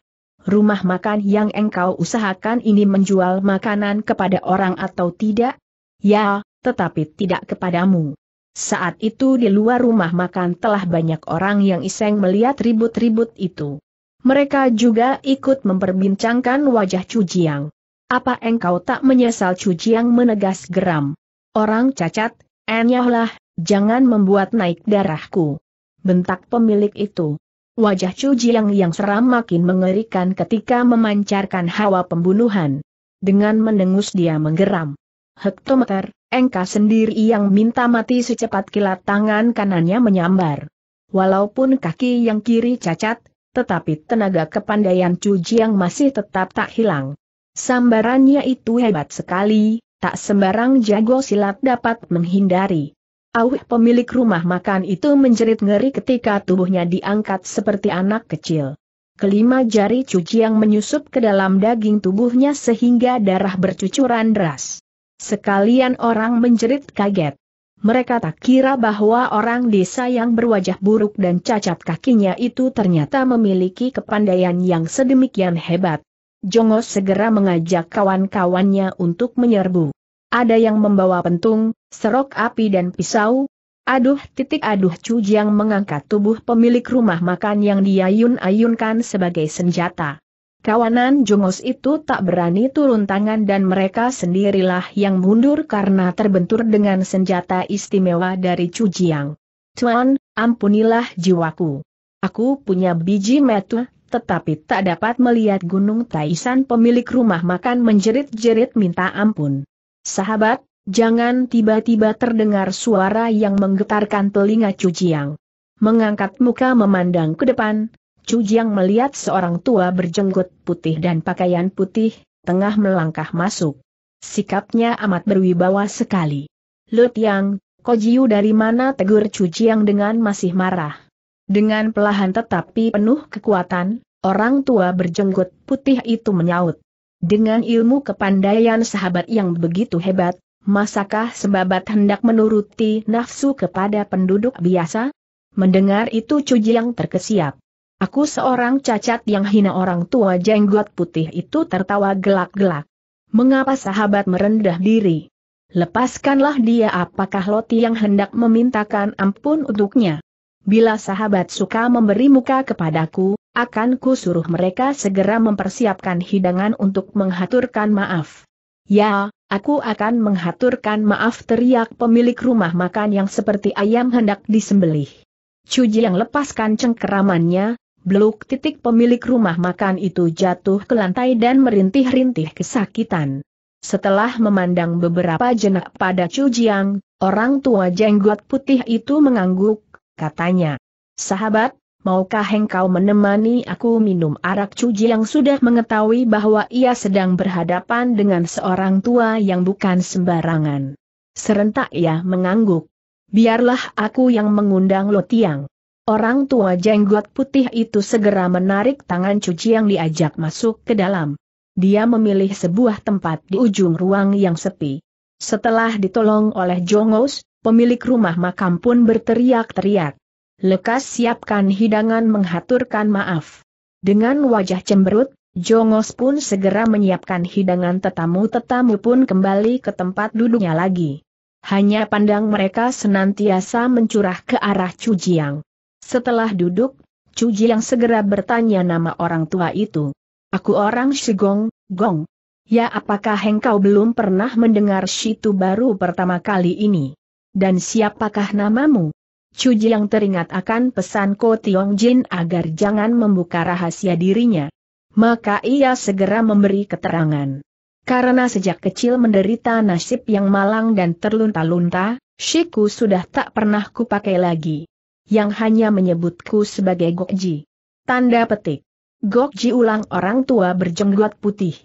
Rumah makan yang engkau usahakan ini menjual makanan kepada orang atau tidak? Ya, tetapi tidak kepadamu. Saat itu di luar rumah makan telah banyak orang yang iseng melihat ribut-ribut itu. Mereka juga ikut memperbincangkan wajah Cujiang. Apa engkau tak menyesal Cujiang menegas geram? Orang cacat, enyahlah, jangan membuat naik darahku. Bentak pemilik itu. Wajah Cujiang yang seram makin mengerikan ketika memancarkan hawa pembunuhan. Dengan mendengus dia menggeram. Hektometer, engkau sendiri yang minta mati secepat kilat tangan kanannya menyambar. Walaupun kaki yang kiri cacat, tetapi tenaga kepandaian Chu Jiang masih tetap tak hilang. Sambarannya itu hebat sekali, tak sembarang jago silat dapat menghindari. Auh pemilik rumah makan itu menjerit ngeri ketika tubuhnya diangkat seperti anak kecil. Kelima jari cuci yang menyusup ke dalam daging tubuhnya sehingga darah bercucuran deras. Sekalian orang menjerit kaget mereka tak kira bahwa orang desa yang berwajah buruk dan cacat kakinya itu ternyata memiliki kepandaian yang sedemikian hebat. Jongos segera mengajak kawan-kawannya untuk menyerbu. Ada yang membawa pentung, serok api dan pisau. Aduh titik aduh Cujang mengangkat tubuh pemilik rumah makan yang diayun-ayunkan sebagai senjata. Kawanan Jongos itu tak berani turun tangan dan mereka sendirilah yang mundur karena terbentur dengan senjata istimewa dari Cujiang. Tuan, ampunilah jiwaku. Aku punya biji metu, tetapi tak dapat melihat Gunung Taisan pemilik rumah makan menjerit-jerit minta ampun. Sahabat, jangan tiba-tiba terdengar suara yang menggetarkan telinga Cujiang. Mengangkat muka memandang ke depan, Chu Jiang melihat seorang tua berjenggot putih dan pakaian putih, tengah melangkah masuk. Sikapnya amat berwibawa sekali. Tiang, Kojiu dari mana tegur Chu Jiang dengan masih marah. Dengan pelahan tetapi penuh kekuatan, orang tua berjenggot putih itu menyaut. Dengan ilmu kepandaian sahabat yang begitu hebat, masakah sebabat hendak menuruti nafsu kepada penduduk biasa? Mendengar itu Chu terkesiap. Aku seorang cacat yang hina orang tua jenggot putih itu tertawa gelak-gelak. Mengapa sahabat merendah diri? Lepaskanlah dia apakah Loti yang hendak memintakan ampun untuknya. Bila sahabat suka memberi muka kepadaku, akan ku suruh mereka segera mempersiapkan hidangan untuk menghaturkan maaf. Ya, aku akan menghaturkan maaf teriak pemilik rumah makan yang seperti ayam hendak disembelih. Cuji yang lepaskan cengkeramannya, Beluk titik pemilik rumah makan itu jatuh ke lantai dan merintih-rintih kesakitan. Setelah memandang beberapa jenak pada Chu Jiang, orang tua jenggot putih itu mengangguk, katanya. Sahabat, maukah engkau menemani aku minum arak Chu Jiang sudah mengetahui bahwa ia sedang berhadapan dengan seorang tua yang bukan sembarangan. Serentak ia mengangguk. Biarlah aku yang mengundang Lo Tiang. Orang tua jenggot putih itu segera menarik tangan cuci yang diajak masuk ke dalam. Dia memilih sebuah tempat di ujung ruang yang sepi. Setelah ditolong oleh Jongos, pemilik rumah makam pun berteriak-teriak. Lekas siapkan hidangan menghaturkan maaf. Dengan wajah cemberut, Jongos pun segera menyiapkan hidangan tetamu-tetamu pun kembali ke tempat duduknya lagi. Hanya pandang mereka senantiasa mencurah ke arah Cujiang. Setelah duduk, Chu yang segera bertanya nama orang tua itu. Aku orang Shigong, Gong. Ya apakah engkau belum pernah mendengar situ baru pertama kali ini? Dan siapakah namamu? Chu yang teringat akan pesan Ko Tiong Jin agar jangan membuka rahasia dirinya. Maka ia segera memberi keterangan. Karena sejak kecil menderita nasib yang malang dan terlunta-lunta, Shiku sudah tak pernah kupakai lagi yang hanya menyebutku sebagai Gokji. Tanda petik. Gokji ulang orang tua berjenggot putih.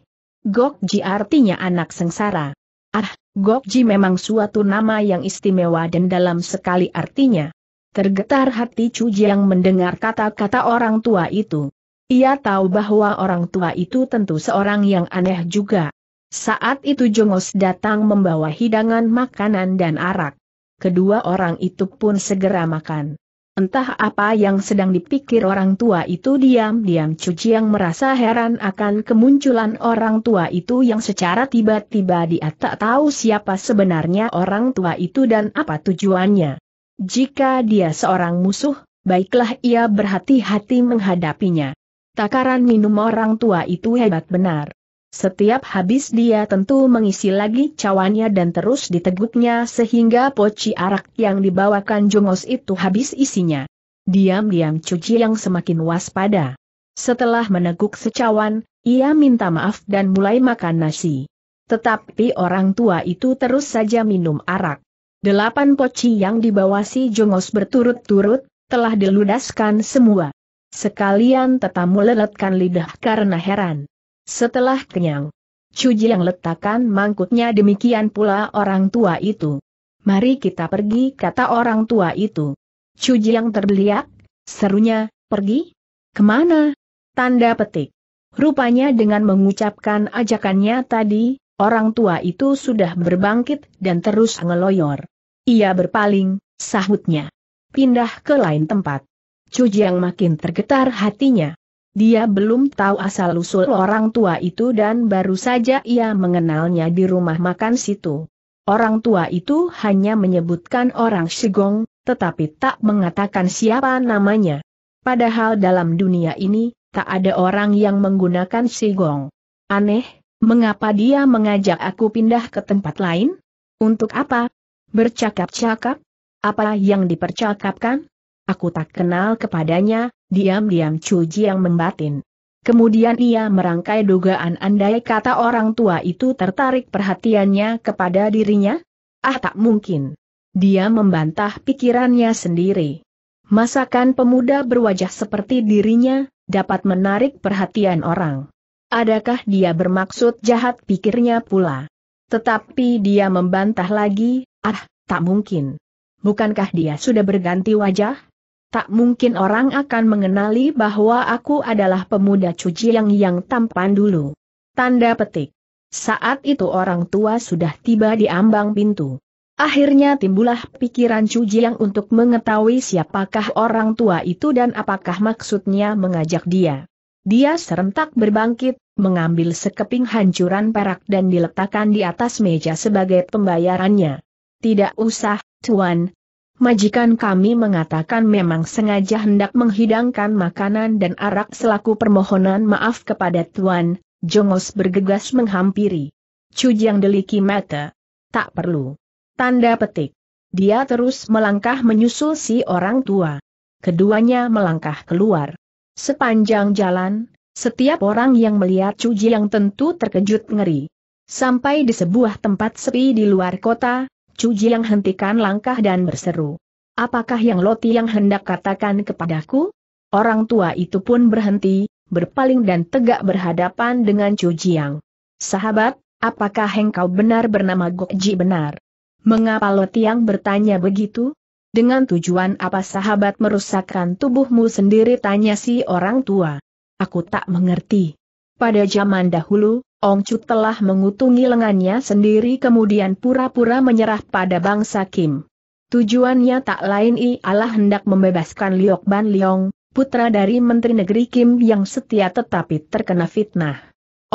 Gokji artinya anak sengsara. Ah, Gokji memang suatu nama yang istimewa dan dalam sekali artinya. Tergetar hati Chu yang mendengar kata-kata orang tua itu. Ia tahu bahwa orang tua itu tentu seorang yang aneh juga. Saat itu Jongos datang membawa hidangan makanan dan arak. Kedua orang itu pun segera makan. Entah apa yang sedang dipikir orang tua itu diam-diam Cuci yang merasa heran akan kemunculan orang tua itu yang secara tiba-tiba dia tak tahu siapa sebenarnya orang tua itu dan apa tujuannya. Jika dia seorang musuh, baiklah ia berhati-hati menghadapinya. Takaran minum orang tua itu hebat benar. Setiap habis dia tentu mengisi lagi cawannya dan terus diteguknya sehingga poci arak yang dibawakan Jungos itu habis isinya. Diam-diam Cuci yang semakin waspada. Setelah meneguk secawan, ia minta maaf dan mulai makan nasi. Tetapi orang tua itu terus saja minum arak. Delapan poci yang dibawa si Jongos berturut-turut, telah diludaskan semua. Sekalian tetamu leletkan lidah karena heran. Setelah kenyang, Cuji yang letakkan mangkuknya demikian pula orang tua itu. Mari kita pergi kata orang tua itu. Cuji yang terbeliak, serunya, pergi? Kemana? Tanda petik. Rupanya dengan mengucapkan ajakannya tadi, orang tua itu sudah berbangkit dan terus ngeloyor. Ia berpaling, sahutnya. Pindah ke lain tempat. Cuji yang makin tergetar hatinya. Dia belum tahu asal-usul orang tua itu dan baru saja ia mengenalnya di rumah makan situ. Orang tua itu hanya menyebutkan orang Shigong, tetapi tak mengatakan siapa namanya. Padahal dalam dunia ini, tak ada orang yang menggunakan Shigong. Aneh, mengapa dia mengajak aku pindah ke tempat lain? Untuk apa? Bercakap-cakap? Apa yang dipercakapkan? Aku tak kenal kepadanya, diam-diam cuci yang membatin. Kemudian ia merangkai dugaan andai kata orang tua itu tertarik perhatiannya kepada dirinya? Ah tak mungkin. Dia membantah pikirannya sendiri. Masakan pemuda berwajah seperti dirinya, dapat menarik perhatian orang. Adakah dia bermaksud jahat pikirnya pula? Tetapi dia membantah lagi, ah, tak mungkin. Bukankah dia sudah berganti wajah? Tak mungkin orang akan mengenali bahwa aku adalah pemuda cuci yang yang tampan dulu. Tanda petik. Saat itu orang tua sudah tiba di ambang pintu. Akhirnya timbullah pikiran cuci yang untuk mengetahui siapakah orang tua itu dan apakah maksudnya mengajak dia. Dia serentak berbangkit, mengambil sekeping hancuran perak dan diletakkan di atas meja sebagai pembayarannya. Tidak usah, Tuan, majikan kami mengatakan memang sengaja hendak menghidangkan makanan dan arak selaku permohonan maaf kepada Tuan, Jongos bergegas menghampiri. Cujang deliki mata. Tak perlu. Tanda petik. Dia terus melangkah menyusul si orang tua. Keduanya melangkah keluar. Sepanjang jalan, setiap orang yang melihat Cujang tentu terkejut ngeri. Sampai di sebuah tempat sepi di luar kota, Cuji yang hentikan langkah dan berseru. Apakah yang Loti yang hendak katakan kepadaku? Orang tua itu pun berhenti, berpaling dan tegak berhadapan dengan Cuji yang. Sahabat, apakah engkau benar bernama Gokji benar? Mengapa Loti yang bertanya begitu? Dengan tujuan apa sahabat merusakkan tubuhmu sendiri tanya si orang tua. Aku tak mengerti. Pada zaman dahulu, Ong Chu telah mengutungi lengannya sendiri kemudian pura-pura menyerah pada bangsa Kim. Tujuannya tak lain ialah hendak membebaskan Liok Ban Liong, putra dari Menteri Negeri Kim yang setia tetapi terkena fitnah.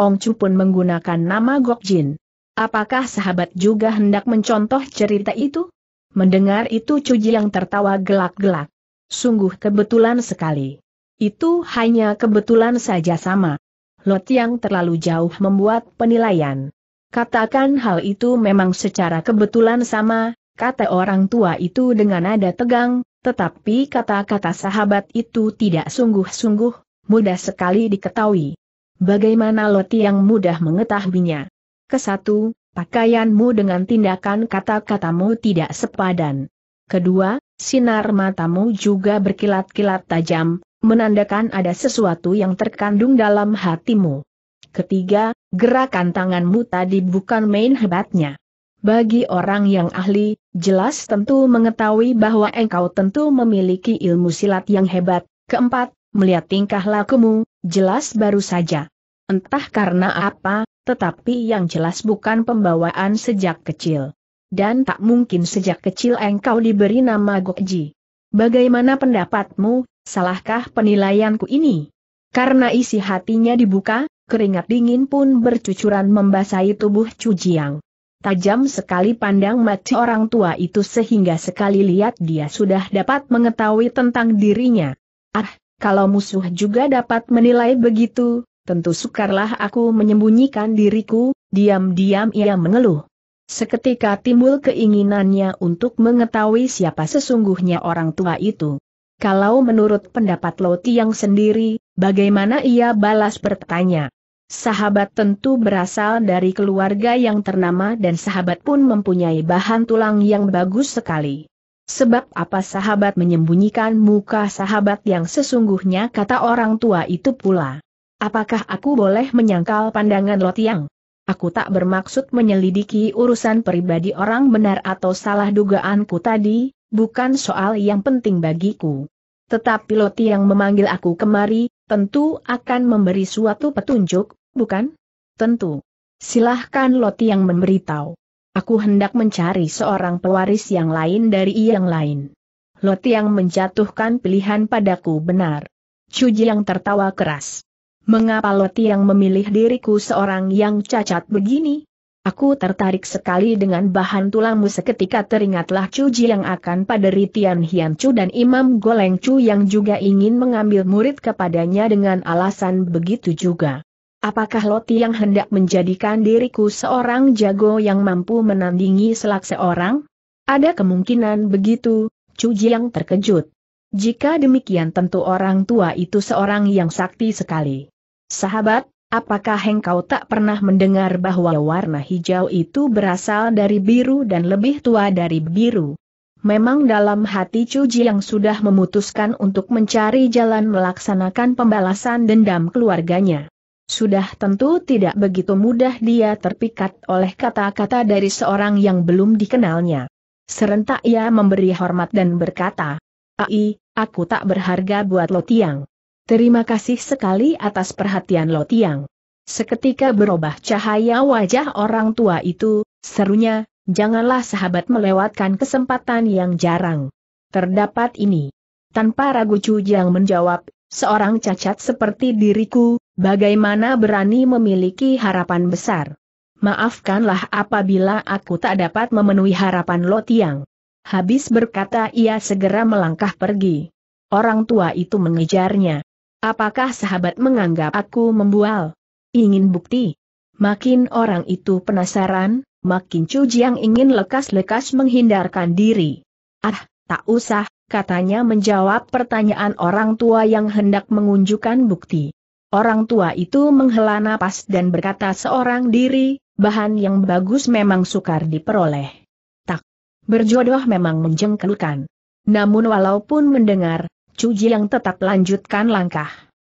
Ong Chu pun menggunakan nama Gok Jin. Apakah sahabat juga hendak mencontoh cerita itu? Mendengar itu Chu yang tertawa gelak-gelak. Sungguh kebetulan sekali. Itu hanya kebetulan saja sama. Lot yang terlalu jauh membuat penilaian. Katakan hal itu memang secara kebetulan sama, kata orang tua itu dengan nada tegang, tetapi kata-kata sahabat itu tidak sungguh-sungguh, mudah sekali diketahui. Bagaimana Lot yang mudah mengetahuinya? Kesatu, pakaianmu dengan tindakan kata-katamu tidak sepadan. Kedua, sinar matamu juga berkilat-kilat tajam, menandakan ada sesuatu yang terkandung dalam hatimu. Ketiga, gerakan tanganmu tadi bukan main hebatnya. Bagi orang yang ahli, jelas tentu mengetahui bahwa engkau tentu memiliki ilmu silat yang hebat. Keempat, melihat tingkah lakumu, jelas baru saja. Entah karena apa, tetapi yang jelas bukan pembawaan sejak kecil. Dan tak mungkin sejak kecil engkau diberi nama Gokji. Bagaimana pendapatmu, salahkah penilaianku ini? Karena isi hatinya dibuka, keringat dingin pun bercucuran membasahi tubuh Cujiang. Tajam sekali pandang mati orang tua itu sehingga sekali lihat dia sudah dapat mengetahui tentang dirinya. Ah, kalau musuh juga dapat menilai begitu, tentu sukarlah aku menyembunyikan diriku, diam-diam ia mengeluh. Seketika timbul keinginannya untuk mengetahui siapa sesungguhnya orang tua itu. Kalau menurut pendapat Loti yang sendiri, bagaimana ia balas bertanya? Sahabat tentu berasal dari keluarga yang ternama dan sahabat pun mempunyai bahan tulang yang bagus sekali. Sebab apa sahabat menyembunyikan muka sahabat yang sesungguhnya kata orang tua itu pula. Apakah aku boleh menyangkal pandangan Lotiang? Aku tak bermaksud menyelidiki urusan pribadi orang benar atau salah dugaanku tadi, bukan soal yang penting bagiku. Tetapi Loti yang memanggil aku kemari, tentu akan memberi suatu petunjuk, bukan? Tentu. Silahkan Loti yang memberitahu. Aku hendak mencari seorang pewaris yang lain dari yang lain. Loti yang menjatuhkan pilihan padaku benar. Cuji yang tertawa keras mengapa yang memilih diriku seorang yang cacat begini? Aku tertarik sekali dengan bahan tulangmu seketika teringatlah Cuji yang akan pada Ritian Hian Chu dan Imam Goleng Chu yang juga ingin mengambil murid kepadanya dengan alasan begitu juga. Apakah Loti yang hendak menjadikan diriku seorang jago yang mampu menandingi selak seorang? Ada kemungkinan begitu, Cuji yang terkejut. Jika demikian tentu orang tua itu seorang yang sakti sekali. Sahabat, apakah engkau tak pernah mendengar bahwa warna hijau itu berasal dari biru dan lebih tua dari biru? Memang dalam hati Cuji yang sudah memutuskan untuk mencari jalan melaksanakan pembalasan dendam keluarganya. Sudah tentu tidak begitu mudah dia terpikat oleh kata-kata dari seorang yang belum dikenalnya. Serentak ia memberi hormat dan berkata, Ai, aku tak berharga buat lo tiang. Terima kasih sekali atas perhatian Lo Tiang. Seketika berubah cahaya wajah orang tua itu, serunya, janganlah sahabat melewatkan kesempatan yang jarang. Terdapat ini. Tanpa ragu Chu Jiang menjawab, seorang cacat seperti diriku, bagaimana berani memiliki harapan besar. Maafkanlah apabila aku tak dapat memenuhi harapan Lo Tiang. Habis berkata ia segera melangkah pergi. Orang tua itu mengejarnya. Apakah sahabat menganggap aku membual? Ingin bukti? Makin orang itu penasaran, makin Chu Jiang ingin lekas-lekas menghindarkan diri. Ah, tak usah, katanya menjawab pertanyaan orang tua yang hendak mengunjukkan bukti. Orang tua itu menghela napas dan berkata seorang diri, bahan yang bagus memang sukar diperoleh. Tak, berjodoh memang menjengkelkan. Namun walaupun mendengar, Chu yang tetap lanjutkan langkah.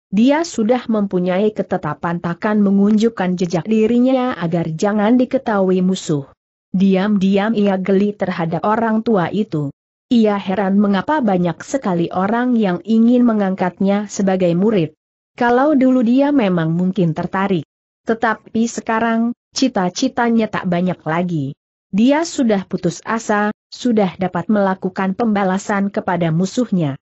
Dia sudah mempunyai ketetapan takkan mengunjukkan jejak dirinya agar jangan diketahui musuh. Diam-diam ia geli terhadap orang tua itu. Ia heran mengapa banyak sekali orang yang ingin mengangkatnya sebagai murid. Kalau dulu dia memang mungkin tertarik. Tetapi sekarang, cita-citanya tak banyak lagi. Dia sudah putus asa, sudah dapat melakukan pembalasan kepada musuhnya.